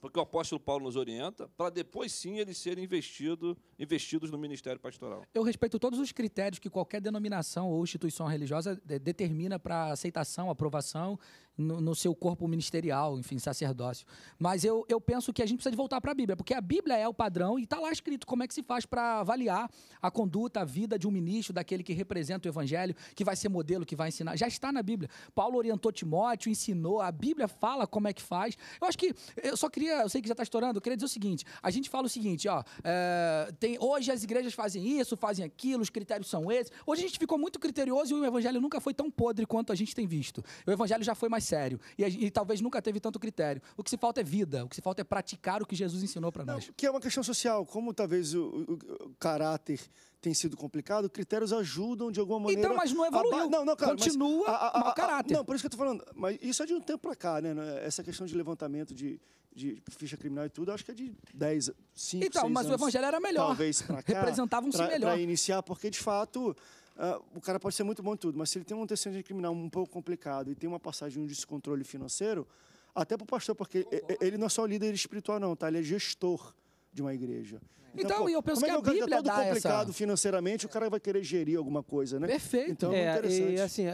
porque o apóstolo Paulo nos orienta, para depois sim eles serem investido, investidos no ministério pastoral. Eu respeito todos os critérios que qualquer denominação ou instituição religiosa determina para aceitação, aprovação no, no, seu corpo ministerial, enfim, sacerdócio. Mas eu, eu penso que a gente precisa de voltar para a Bíblia, porque a Bíblia é o padrão e está lá escrito como é que se faz para avaliar a conduta, a vida de um ministro, daquele que representa o evangelho, que vai ser modelo, que vai ensinar. Já está na Bíblia. Paulo orientou Timóteo, ensinou, a Bíblia fala como é que faz. Eu acho que eu só queria queria, eu sei que já está estourando, eu queria dizer o seguinte: a gente fala o seguinte, ó, é, tem, hoje as igrejas fazem isso, fazem aquilo, os critérios são esses. Hoje a gente ficou muito criterioso e o evangelho nunca foi tão podre quanto a gente tem visto. O evangelho já foi mais sério e, a, e talvez nunca teve tanto critério. O que se falta é vida, o que se falta é praticar o que Jesus ensinou para nós. Que é uma questão social, como talvez o, o, o caráter tem sido complicado, critérios ajudam de alguma então, maneira. Então, mas não evoluiu. A... Não, não, cara, Continua a, a, mau caráter. não, por isso que eu estou falando. Mas isso é de um tempo para cá, né? Essa questão de levantamento de, de ficha criminal e tudo, acho que é de 10, 5, Então, mas anos, o evangelho era melhor. Talvez para <laughs> cá. Representavam-se melhor. Para iniciar, porque de fato... Uh, o cara pode ser muito bom em tudo, mas se ele tem um antecedente criminal um pouco complicado e tem uma passagem de descontrole financeiro, até para o pastor, porque ele não é só líder espiritual, não, tá? Ele é gestor de uma igreja. É. Então, então pô, eu penso como é que, que a é Bíblia é todo dá complicado essa... financeiramente, o cara vai querer gerir alguma coisa, né? Perfeito. Então, é, interessante. E, assim,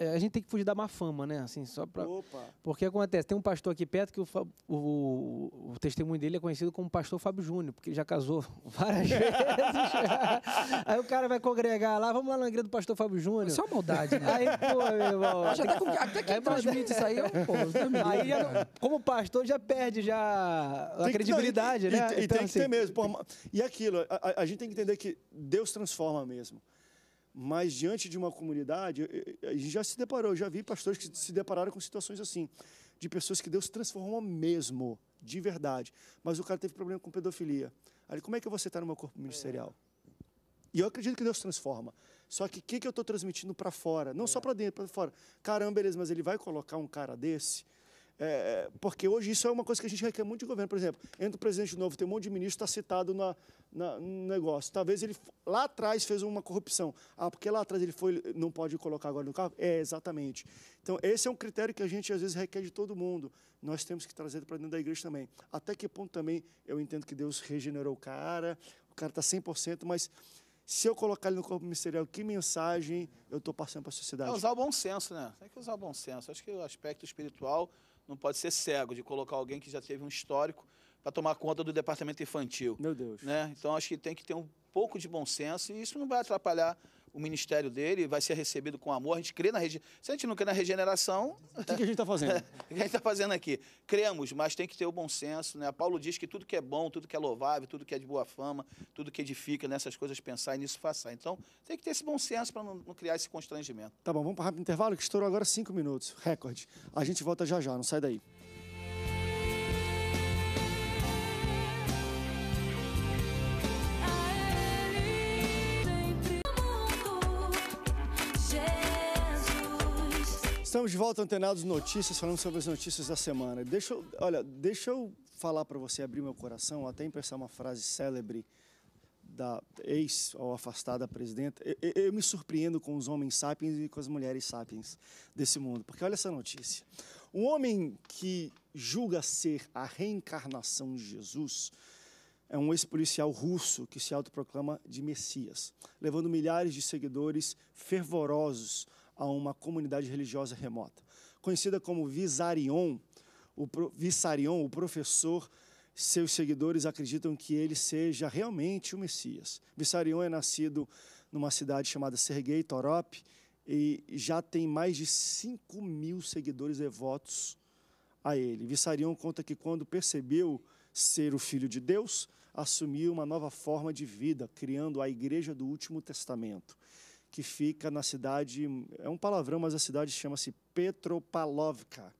é, a gente tem que fugir da má fama, né? Assim, só pra... Opa. Porque acontece, tem um pastor aqui perto que o, o, o, testemunho dele é conhecido como pastor Fábio Júnior, porque ele já casou <laughs> várias vezes. aí o cara vai congregar lá, vamos lá na igreja do pastor Fábio Júnior. Só é maldade, né? Aí, pô, meu irmão. Até, tá com... até quem é aí, transmite isso aí, eu, pô, aí já, como pastor já perde já tem a credibilidade, né? E, e, então, e tem assim... que ter assim, mesmo. Pô, e aquilo, a, a, a gente tem que entender que Deus transforma mesmo. Mas diante de uma comunidade, a gente já se deparou, já vi pastores que se depararam com situações assim, de pessoas que Deus transformou mesmo, de verdade. Mas o cara teve problema com pedofilia. ali como é que eu vou aceitar tá no meu corpo ministerial? E eu acredito que Deus transforma. Só que o que, que eu estou transmitindo para fora? Não é. só para dentro, para fora. Caramba, beleza, mas ele vai colocar um cara desse é, é, porque hoje isso é uma coisa que a gente requer muito de governo. Por exemplo, entra o presidente novo, tem um monte de ministro, está citado na, na, no negócio. Talvez ele lá atrás fez uma corrupção. Ah, porque lá atrás ele foi, não pode colocar agora no carro? É, exatamente. Então, esse é um critério que a gente às vezes requer de todo mundo. Nós temos que trazer para dentro da igreja também. Até que ponto também eu entendo que Deus regenerou o cara, o cara está 100%, mas se eu colocar ele no corpo ministerial, que mensagem eu estou passando para a sociedade? É usar o bom senso, né? Tem que usar o bom senso. Acho que o aspecto espiritual não pode ser cego de colocar alguém que já teve um histórico para tomar conta do departamento infantil. Meu Deus. Né? Então acho que tem que ter um pouco de bom senso e isso não vai atrapalhar o ministério dele vai ser recebido com amor. A gente crê na regeneração. Se a gente não crê na regeneração. O que, a gente está fazendo? <laughs> o que a gente está fazendo aqui? Cremos, mas tem que ter o bom senso. Né? Paulo diz que tudo que é bom, tudo que é louvável, tudo que é de boa fama, tudo que edifica nessas coisas, pensar e nisso façar. Então, tem que ter esse bom senso para não, não, criar esse constrangimento. Tá bom, vamos para um rápido intervalo que estourou agora cinco minutos recorde. A gente volta já já, não sai daí. Estamos de volta antenados notícias, falando sobre as notícias da semana. Deixa eu, olha, deixa eu falar para você abrir meu coração, até emprestar uma frase célebre da ex ou afastada presidenta. Eu, eu, eu me surpreendo com os homens sapiens e com as mulheres sapiens desse mundo, porque olha essa notícia. Um homem que julga ser a reencarnação de Jesus é um ex-policial russo que se autoproclama de Messias, levando milhares de seguidores fervorosos a uma comunidade religiosa remota. Conhecida como Visarion, o pro, Vissarion, o professor, seus seguidores acreditam que ele seja realmente o Messias. Vissarion é nascido numa cidade chamada Sergei Torop e já tem mais de 5 mil seguidores devotos a ele. Vissarion conta que quando percebeu ser o filho de Deus, assumiu uma nova forma de vida, criando a Igreja do Último Testamento que fica na cidade, é um palavrão, mas a cidade chama-se Petropalovka.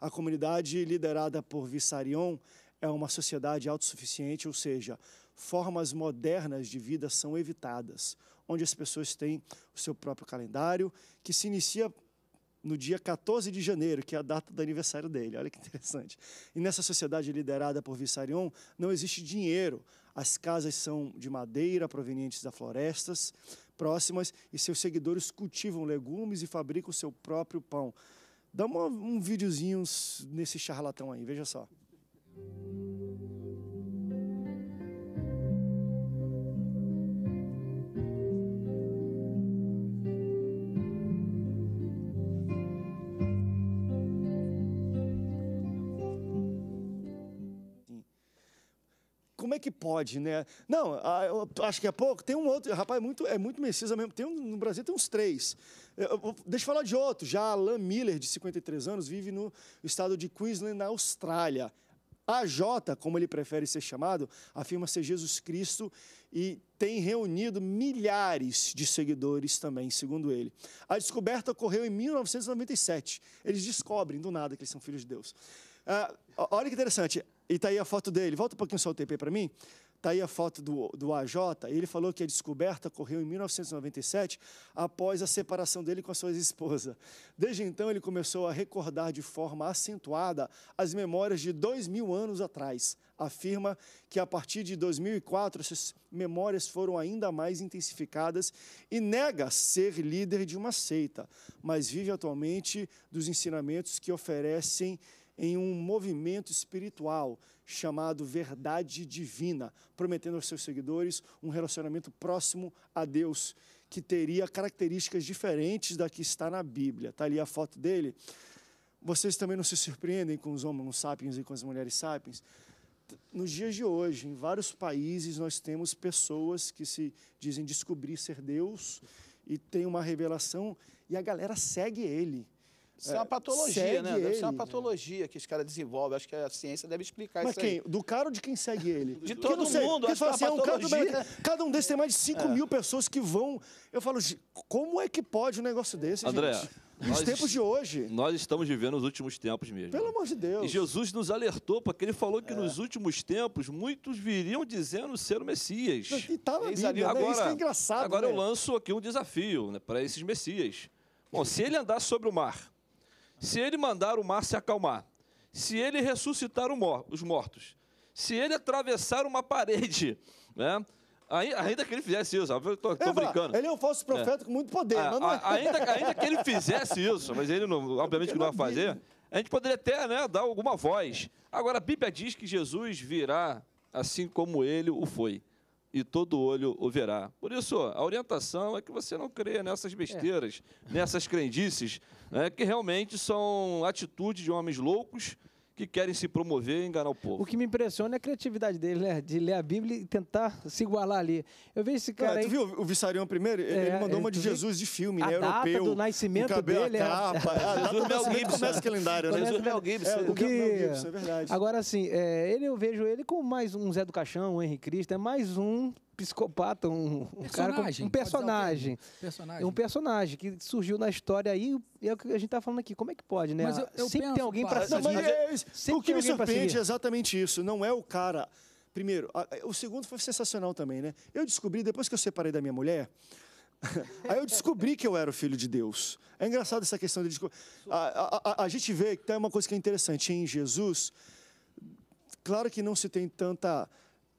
A comunidade liderada por Vissarion é uma sociedade autossuficiente, ou seja, formas modernas de vida são evitadas, onde as pessoas têm o seu próprio calendário, que se inicia no dia 14 de janeiro, que é a data do aniversário dele. Olha que interessante. E nessa sociedade liderada por Vissarion, não existe dinheiro. As casas são de madeira provenientes das florestas, próximas e seus seguidores cultivam legumes e fabricam seu próprio pão. Dá uma, um videozinho nesse charlatão aí, veja só. que pode, né? Não, acho que é pouco. Tem um outro, rapaz, é muito, é muito Messias mesmo. Tem um, no Brasil tem uns três. Eu, deixa eu falar de outro. Já Alan Miller, de 53 anos, vive no estado de Queensland, na Austrália. A J, como ele prefere ser chamado, afirma ser Jesus Cristo e tem reunido milhares de seguidores também, segundo ele. A descoberta ocorreu em 1997. Eles descobrem do nada que eles são filhos de Deus. Ah, olha que interessante. E está aí a foto dele. Volta um pouquinho só o TP para mim. Está aí a foto do, do AJ. Ele falou que a descoberta ocorreu em 1997, após a separação dele com a sua esposa. Desde então, ele começou a recordar de forma acentuada as memórias de dois mil anos atrás. Afirma que a partir de 2004, essas memórias foram ainda mais intensificadas e nega ser líder de uma seita, mas vive atualmente dos ensinamentos que oferecem em um movimento espiritual chamado Verdade Divina, prometendo aos seus seguidores um relacionamento próximo a Deus, que teria características diferentes da que está na Bíblia. Está ali a foto dele. Vocês também não se surpreendem com os homens sapiens e com as mulheres sapiens? Nos dias de hoje, em vários países, nós temos pessoas que se dizem descobrir ser Deus e tem uma revelação e a galera segue ele isso é uma é, patologia, né? Deve ele, ser uma né? patologia que os caras desenvolvem. Acho que a ciência deve explicar Mas isso. Mas quem? Aí. Do cara ou de quem segue ele? de todo mundo. Sei, acho é fala assim, é um cada, cada um desses tem mais de 5 é. mil pessoas que vão. Eu falo, como é que pode um negócio desse, André, gente? Nos tempos de hoje. Nós estamos vivendo os últimos tempos mesmo. Pelo amor de Deus. E Jesus nos alertou, porque ele falou que é. nos últimos tempos muitos viriam dizendo ser o Messias. E tá na Bíblia, né? agora, Isso é engraçado. Agora né? eu lanço aqui um desafio né, para esses Messias. Bom, se ele andar sobre o mar se ele mandar o mar se acalmar, se ele ressuscitar os mortos, se ele atravessar uma parede, <laughs> né? Ainda que ele fizesse isso, estou brincando. Ele é um falso é. profeta é. com muito poder. Ah, não... Ah, é. ainda, ainda, que ele fizesse isso, mas ele não, obviamente que não vai fazer, a gente poderia até né, dar alguma voz. Agora, a Bíblia diz que Jesus virá assim como ele o foi e todo olho o verá. Por isso, a orientação é que você não crê nessas besteiras, é. nessas crendices, é que realmente são atitudes de homens loucos que querem se promover e enganar o povo. O que me impressiona é a criatividade dele, né? De ler a Bíblia e tentar se igualar ali. Eu vejo esse cara. É, aí... Tu viu o Vissarion primeiro? É, ele mandou uma de Jesus de filme, né? A data europeu. do nascimento o cabelo, dele. É a capa. É... <laughs> A data do é Mel Gibson. Começa o calendário, né? Jesus Mel é Gibson. É, o que... Mel Gibson, é verdade. Agora, assim, é, ele, eu vejo ele como mais um Zé do Caixão, um Henrique Cristo, é mais um psicopata, um, um cara com, um personagem, personagem. Um personagem que surgiu na história aí, e é o que a gente tá falando aqui. Como é que pode, né? Eu, eu sempre penso, é tem alguém para seguir. É, o que me surpreende é exatamente isso. Não é o cara. Primeiro, a, o segundo foi sensacional também, né? Eu descobri, depois que eu separei da minha mulher, <laughs> Aí eu descobri que eu era o filho de Deus. É engraçado essa questão de. A, a, a, a gente vê que tem uma coisa que é interessante. Em Jesus, claro que não se tem tanta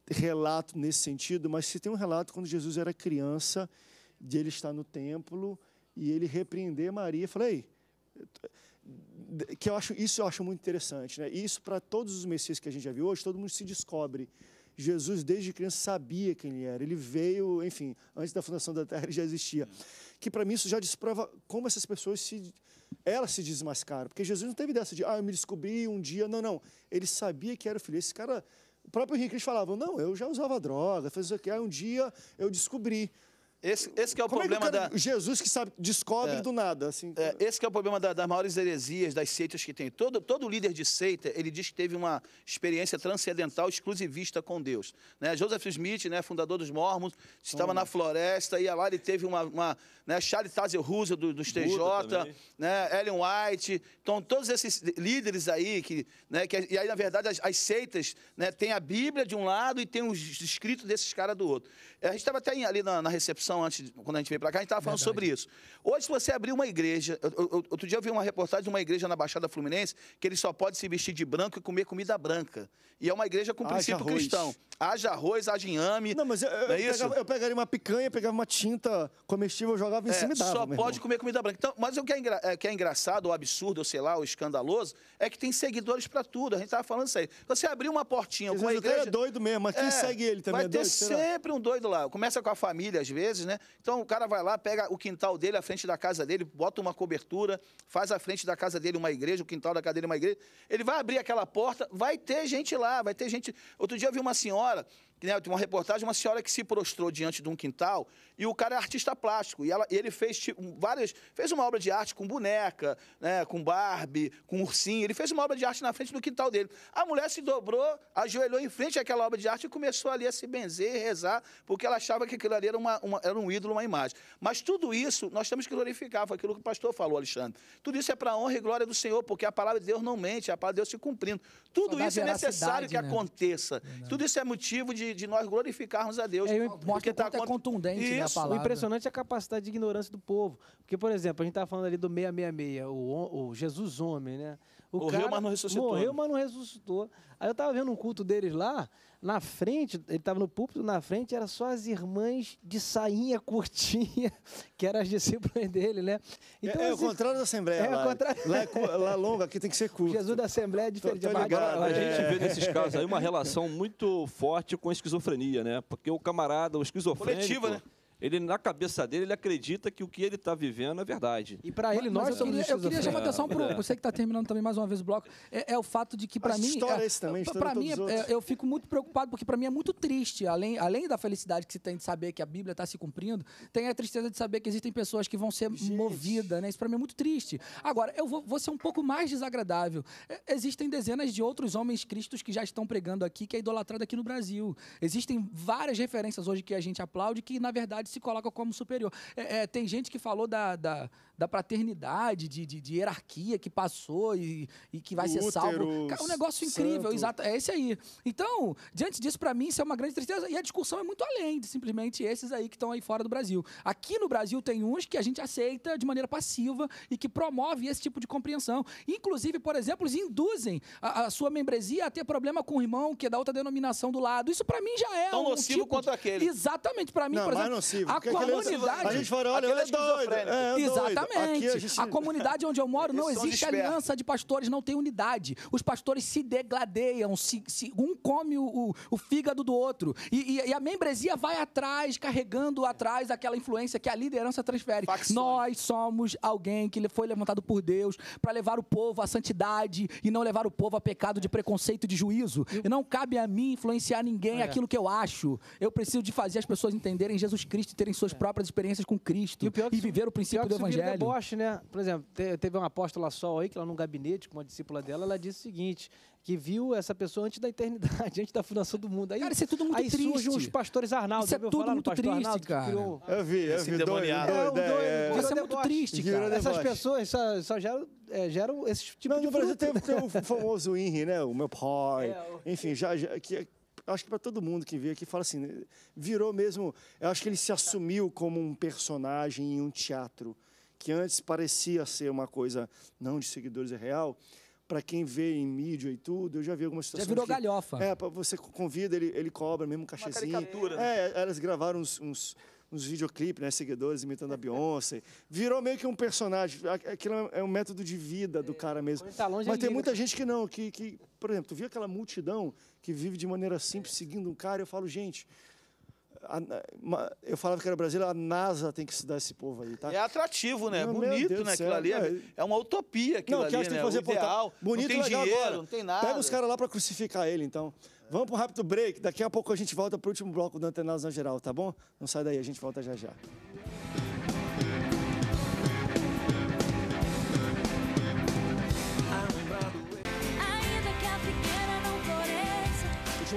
relato nesse sentido, mas se tem um relato quando Jesus era criança, de ele estar no templo e ele repreender Maria, falou: que eu acho isso eu acho muito interessante, né? Isso para todos os messias que a gente já viu hoje, todo mundo se descobre. Jesus desde criança sabia quem ele era. Ele veio, enfim, antes da fundação da Terra ele já existia. Que para mim isso já desprova como essas pessoas se elas se desmascaram, porque Jesus não teve dessa de ah, eu me descobri um dia. Não, não. Ele sabia que era o filho. Esse cara o próprio Henrique, eles falavam, não, eu já usava droga, fazia isso aqui. Aí um dia eu descobri. Esse, esse é o Como é problema é cara, da... Jesus que sabe, descobre é, do nada. Assim, é, esse é o problema da, das maiores heresias, das seitas que tem. Todo, todo líder de seita, ele diz que teve uma experiência transcendental exclusivista com Deus. Né? Joseph Smith, né, fundador dos mormons, estava hum. na floresta, ia lá, ele teve uma... uma né, Charles Taze Roosevelt do, dos TJ, né, Ellen White. Então, todos esses líderes aí, que, né, que e aí, na verdade, as, as seitas né, tem a Bíblia de um lado e tem os escritos desses caras do outro. A gente estava até ali na, na recepção discussão antes, quando a gente veio para cá, a gente estava falando Verdade. sobre isso. Hoje, se você abrir uma igreja, outro dia eu vi uma reportagem de uma igreja na Baixada Fluminense que ele só pode se vestir de branco e comer comida branca. E é uma igreja com haja princípio arroz. cristão. Haja arroz, haja inhame. Não, mas eu, não é isso pegava, eu, pegaria uma picanha, pegava uma tinta comestível, jogava em é, cima e dava. Só pode comer comida branca. Então, mas o que é, engra, é, que é engraçado, ou absurdo, ou sei lá, ou escandaloso, é que tem seguidores para tudo. A gente estava falando isso aí. Você abrir uma portinha, alguma é igreja... é doido mesmo, mas quem é, segue ele também vai é doido? Vai ter sempre um doido lá. Começa com a família, às vezes, vezes, né? Então o cara vai lá, pega o quintal dele, a frente da casa dele, bota uma cobertura, faz a frente da casa dele uma igreja, o quintal da casa dele uma igreja. Ele vai abrir aquela porta, vai ter gente lá, vai ter gente. Outro dia eu vi uma senhora né, tem uma reportagem, uma senhora que se prostrou diante de um quintal e o cara é artista plástico. E ela, ele fez tipo, várias. Fez uma obra de arte com boneca, né, com Barbie, com ursinho. Ele fez uma obra de arte na frente do quintal dele. A mulher se dobrou, ajoelhou em frente àquela obra de arte e começou ali a se benzer, rezar, porque ela achava que aquilo ali era, uma, uma, era um ídolo, uma imagem. Mas tudo isso nós temos que glorificar, foi aquilo que o pastor falou, Alexandre. Tudo isso é para honra e glória do Senhor, porque a palavra de Deus não mente, a palavra de Deus se cumprindo. Tudo isso é necessário que né? aconteça. Tudo isso é motivo de de, de nós glorificarmos a Deus. É, porque tá é contundente né, Isso. Né, O impressionante é a capacidade de ignorância do povo. Porque, por exemplo, a gente está falando ali do 666, o, o Jesus homem, né? O morreu, mas não ressuscitou. Morreu, mas não ressuscitou. Aí eu estava vendo um culto deles lá, na frente, ele estava no púlpito, na frente era só as irmãs de sainha curtinha, <laughs> que eram as discípulas dele, né? Então, é, é o contrário da Assembleia. É, é lá, o é- contrário... lá, é, lá é longa, aqui tem que ser curto. Jesus da Assembleia é diferente. Tô, tô ligado, a gente vê nesses casos aí uma <laughs> relação muito forte com a esquizofrenia, né? Porque o camarada, o esquizofrênico... Coletiva, né? ele na cabeça dele ele acredita que o que ele está vivendo é verdade. E para ele nós somos Eu queria chamar a atenção para é. você que está terminando também mais uma vez o bloco. É, é o fato de que para mim, é, também, para mim é, eu fico muito preocupado porque para mim é muito triste, além, além da felicidade que se tem de saber que a Bíblia está se cumprindo, tem a tristeza de saber que existem pessoas que vão ser Gente. movidas, né? Isso para mim é muito triste. Agora eu vou, vou ser um pouco mais desagradável. É, existem dezenas de outros homens cristos que já estão pregando aqui que é idolatrado aqui no Brasil. Existem várias referências hoje que a gente aplaude que na verdade se coloca como superior. É, é, tem gente que falou da, da, da paternidade, de, de, de hierarquia que passou e, e que vai o ser salvo. Cara, um negócio incrível, exato. É esse aí. Então, diante disso, para mim, isso é uma grande tristeza. E a discussão é muito além de simplesmente esses aí que estão aí fora do Brasil. Aqui no Brasil tem uns que a gente aceita de maneira passiva e que promove esse tipo de compreensão. Inclusive, por exemplo, eles induzem a, a sua membresia a ter problema com o irmão que é da outra denominação do lado. Isso para mim já é Tão um nocivo tipo quanto de... aquele. Exatamente, para mim, não, por exemplo, nocivo, a é comunidade... a gente fala, olha, ele é doido. É, é doido. Exatamente. Exatamente. A, gente... a, comunidade onde eu moro não existe aliança de pastores, não tem unidade. Os pastores se degladeiam, se, se um come o, o, o, fígado do outro. E, e, e, a membresia vai atrás, carregando atrás aquela influência que a liderança transfere. Facções. Nós somos alguém que foi levantado por Deus para levar o povo à santidade e não levar o povo a pecado de preconceito e de juízo. E não cabe a mim influenciar ninguém ah, é. aquilo que eu acho. Eu preciso de fazer as pessoas entenderem Jesus Cristo e terem suas é. próprias experiências com Cristo e, é e viver o princípio é do Evangelho deboche, né? Por exemplo, teve uma apóstola sol aí, que lá num gabinete com uma discípula dela, ela disse o seguinte, que viu essa pessoa antes da eternidade, <laughs> antes da fundação do mundo. Aí, cara, isso é tudo muito aí triste. Aí surgem os pastores Arnaldo. Isso é tudo muito triste, Arnaldo, cara. Criou... Eu vi, eu Esse vi. Demoniado. É é, doido, é, Isso é muito triste, cara. Essas pessoas só, só geram, é, geram esse tipo Não, de fruto. Não, tem, tem né? o famoso Henry, né? O meu pai. <laughs> É, Enfim, já, já que é, acho que para todo mundo que veio aqui fala assim, virou mesmo. Eu acho que ele se assumiu como um personagem em um teatro que antes parecia ser uma coisa não de seguidores é real, para quem vê em mídia e tudo, eu já vi algumas situações. Já virou que, galhofa. É, você convida, ele, ele cobra mesmo um cachezinho. Uma caricatura. Né? É, elas gravaram uns, uns, uns videoclipes, né? Seguidores imitando a Beyoncé. Virou meio que um personagem. Aquilo é um método de vida do é, cara mesmo. Tá longe Mas tem muita gente que não, que, que, por exemplo, tu viu aquela multidão que vive de maneira simples, seguindo um cara, eu falo, gente. A, eu falava que era brasileiro, a NASA tem que estudar esse povo aí, tá? É atrativo, né? bonito, né? Aquilo ali é, é, é uma utopia, aquilo não, que ali, né? É fazer o ideal, bonito, não tem dinheiro, agora. não tem nada. Pega os caras lá para crucificar ele, então. É. Vamos para um rápido break. Daqui a pouco a gente volta para o último bloco do Antenados na Geral, tá bom? Não sai daí, a gente volta já já.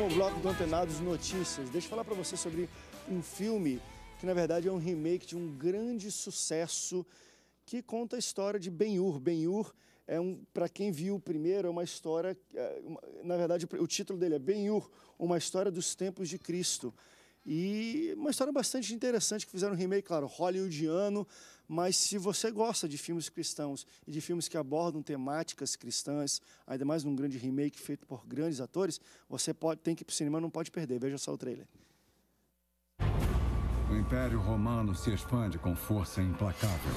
ao bloco do Antenados Notícias. Deixa eu falar para você sobre um filme que, na verdade, é um remake de um grande sucesso que conta a história de Ben-Hur. Ben-Hur é um, para quem viu o primeiro, é uma história, é, na verdade, o título dele é Ben-Hur, uma história dos tempos de Cristo. E uma história bastante interessante que fizeram um remake, claro, hollywoodiano, mas se você gosta de filmes cristãos e de filmes que abordam temáticas cristãs, ainda mais num grande remake feito por grandes atores, você pode, tem que ir para o cinema, não pode perder. Veja só o trailer. O Império Romano se expande com força implacável.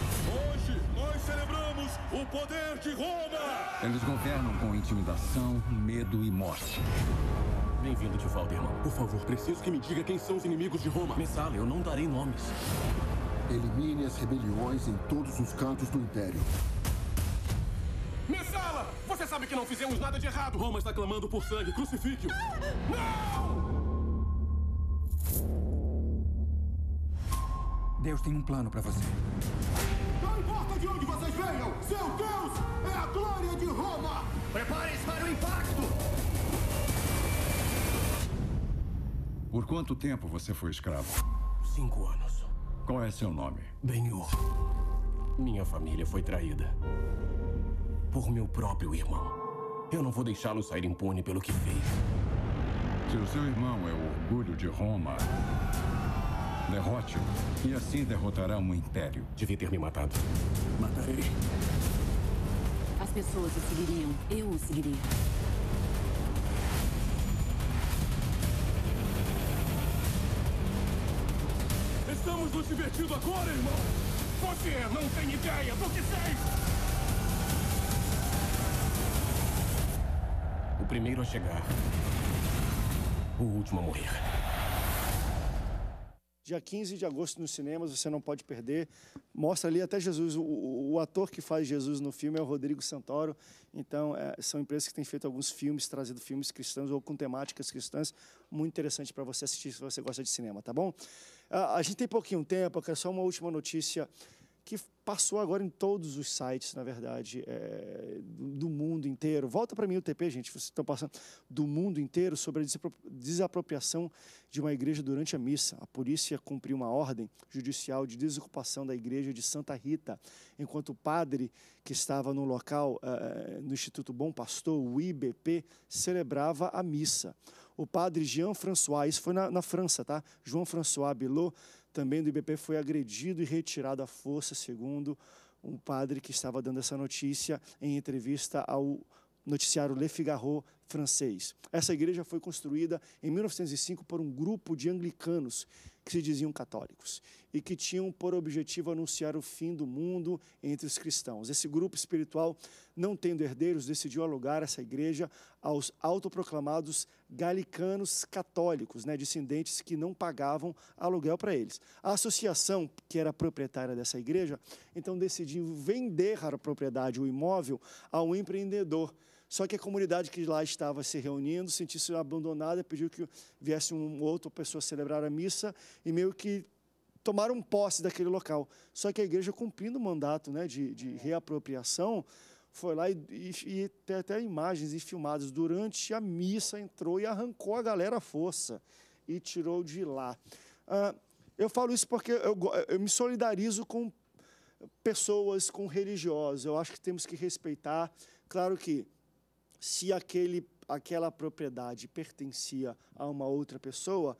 Hoje nós celebramos o poder de Roma! Eles governam com intimidação, medo e morte. Bem-vindo de volta, irmão. Por favor, preciso que me diga quem são os inimigos de Roma. Messala, eu não darei nomes. Elimine as rebeliões em todos os cantos do Império. Messala, Você sabe que não fizemos nada de errado! Roma está clamando por sangue! Crucifique-o! Não! Deus tem um plano para você. Não importa de onde vocês venham! Seu Deus é a glória de Roma! prepare se para o impacto! Por quanto tempo você foi escravo? Cinco anos. Qual é seu nome? Benhur. Minha família foi traída. Por meu próprio irmão. Eu não vou deixá-lo sair impune pelo que fez. Se o seu irmão é o orgulho de Roma, derrote-o e assim derrotará um império. Devia ter me matado. Matarei. As pessoas o seguiriam. Eu o seguiria. estamos nos divertindo agora, irmão! Você não tem ideia do que fez! O primeiro a chegar. O último a morrer. Dia 15 de agosto nos cinemas, você não pode perder. Mostra ali até Jesus. O, o, o ator que faz Jesus no filme é o Rodrigo Santoro. Então, é, são empresas que têm feito alguns filmes, trazido filmes cristãos ou com temáticas cristãs. Muito interessante para você assistir se você gosta de cinema, tá bom? A, gente tem pouquinho tempo, eu quero só uma última notícia que passou agora em todos os sites, na verdade, é, do mundo inteiro. Volta para mim o TP, gente, vocês estão passando do mundo inteiro sobre a desapropriação de uma igreja durante a missa. A polícia cumpriu uma ordem judicial de desocupação da igreja de Santa Rita, enquanto o padre que estava no local, é, no Instituto Bom Pastor, o IBP, celebrava a missa. O padre Jean François, isso foi na, na França, tá? João François Bilot também do IBP foi agredido e retirado à força, segundo um padre que estava dando essa notícia em entrevista ao noticiário Le Figaro francês. Essa igreja foi construída em 1905 por um grupo de anglicanos que se diziam católicos e que tinham por objetivo anunciar o fim do mundo entre os cristãos. Esse grupo espiritual, não tendo herdeiros, decidiu alugar essa igreja aos autoproclamados galicanos católicos, né, descendentes que não pagavam aluguel para eles. A associação, que era proprietária dessa igreja, então decidiu vender a propriedade, o imóvel, a um empreendedor só que a comunidade que lá estava se reunindo sentiu-se abandonada, pediu que viesse um outra pessoa celebrar a missa e meio que tomaram posse daquele local. Só que a igreja, cumprindo o mandato né, de, de reapropriação, foi lá e, e, e tem até imagens e filmados durante a missa, entrou e arrancou a galera à força e tirou de lá. Ah, eu falo isso porque eu, eu, me solidarizo com pessoas, com religiosos. Eu acho que temos que respeitar. Claro que se aquele, aquela propriedade pertencia a uma outra pessoa,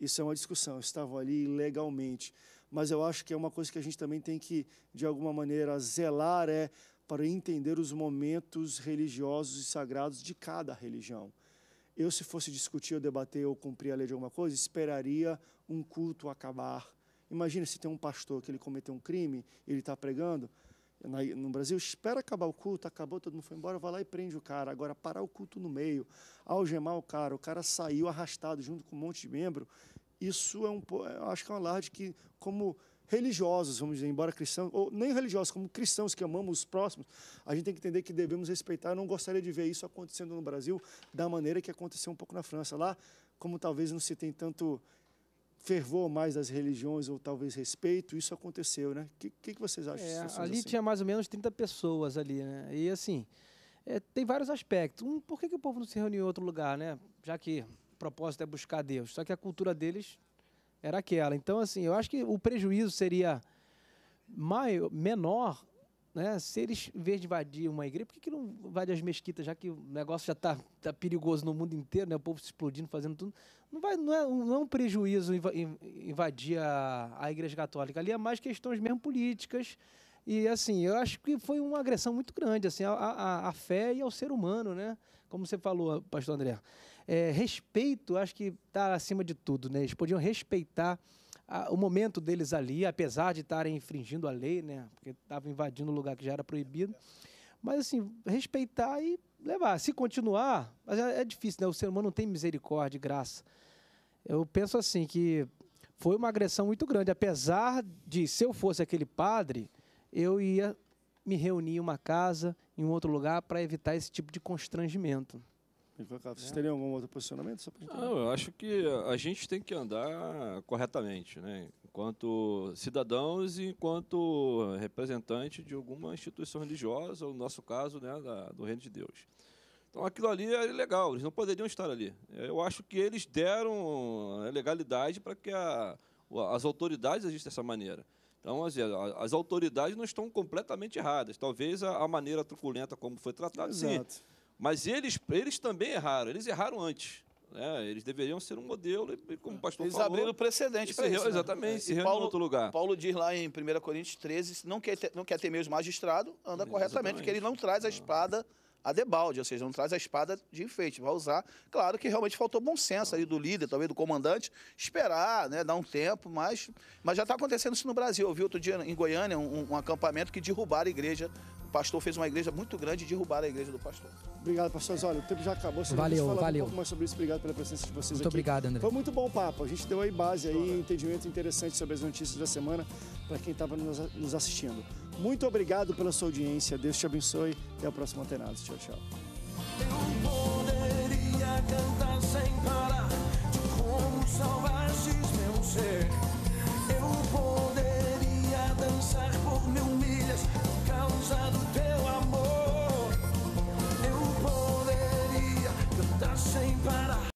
isso é uma discussão, estavam ali legalmente. Mas eu acho que é uma coisa que a gente também tem que, de alguma maneira, zelar é para entender os momentos religiosos e sagrados de cada religião. Eu, se fosse discutir, ou debater ou cumprir a lei de alguma coisa, esperaria um culto acabar. Imagina se tem um pastor que ele cometeu um crime, ele está pregando, no Brasil, espera acabar o culto, acabou, todo mundo foi embora, vai lá e prende o cara. Agora, parar o culto no meio, algemar o cara, o cara saiu arrastado junto com um monte de membro, isso é um é, acho que é um alarde que, como religiosos, vamos dizer, embora cristãos, ou nem religiosos, como cristãos que amamos os próximos, a gente tem que entender que devemos respeitar. Eu não gostaria de ver isso acontecendo no Brasil da maneira que aconteceu um pouco na França. Lá, como talvez não se tem tanto fervor mais das religiões ou talvez respeito, isso aconteceu, né? O que, que, vocês acham? É, ali assim? tinha mais ou menos 30 pessoas ali, né? E assim, é, tem vários aspectos. Um, por que, que o povo não se reuniu em outro lugar, né? Já que o propósito é buscar Deus. Só que a cultura deles era aquela. Então, assim, eu acho que o prejuízo seria maior, menor né? Se eles, em vez de invadir uma igreja, por que, que não invade as mesquitas, já que o negócio já está tá perigoso no mundo inteiro, né? o povo se explodindo, fazendo tudo? Não, vai, não, é, não é um prejuízo invadir a, a igreja católica. Ali é mais questões mesmo políticas. E assim, eu acho que foi uma agressão muito grande assim, à, fé e ao ser humano, né? Como você falou, pastor André. É, respeito, acho que está acima de tudo, né? Eles podiam respeitar a, o momento deles ali, apesar de estarem infringindo a lei, né? Porque estavam invadindo um lugar que já era proibido. Mas, assim, respeitar e levar. Se continuar, mas é, é difícil, né? O ser humano não tem misericórdia e graça. Eu penso assim que foi uma agressão muito grande. Apesar de, se eu fosse aquele padre, eu ia me reunir em uma casa, em um outro lugar, para evitar esse tipo de constrangimento. Vocês é. teriam algum outro posicionamento? Não, eu acho que a gente tem que andar corretamente, né? enquanto cidadãos e enquanto representante de alguma instituição religiosa, ou no nosso caso, né, da, do Reino de Deus. Então aquilo ali é ilegal, eles não poderiam estar ali. Eu acho que eles deram legalidade para que a, as autoridades agissem dessa maneira. Então, as autoridades não estão completamente erradas. Talvez a, maneira truculenta como foi tratada, sim, mas eles, eles também erraram, eles erraram antes. Né? Eles deveriam ser um modelo, como o pastor eles falou... Eles abriram precedente para isso. Né? Exatamente, é. se reuniram em outro lugar. Paulo diz lá em 1 Coríntios 13, não quer ter, não quer ter meios magistrado, anda corretamente, porque ele não traz a ah. espada a debalde, ou seja, não traz a espada de enfeite, vai usar. Claro que realmente faltou bom senso ah. ali do líder, talvez do comandante, esperar, né, dar um tempo, mas, mas já está acontecendo isso no Brasil. Eu vi outro dia em Goiânia um, um acampamento que derrubaram a igreja pastor fez uma igreja muito grande e derrubaram a igreja do pastor. Obrigado, Pastor. Olha, o tempo já acabou. Você valeu, falar valeu. Um pouco mais sobre isso. Obrigado pela presença de vocês muito aqui. obrigado, André. Foi muito bom o papo. A gente deu aí base, aí, entendimento interessante sobre as notícias da semana para quem estava nos assistindo. Muito obrigado pela sua audiência. Deus te abençoe. Até o próximo Antenado. Tchau, tchau. Eu poderia cantar sem parar de como salvastes meu ser. Eu poderia dançar.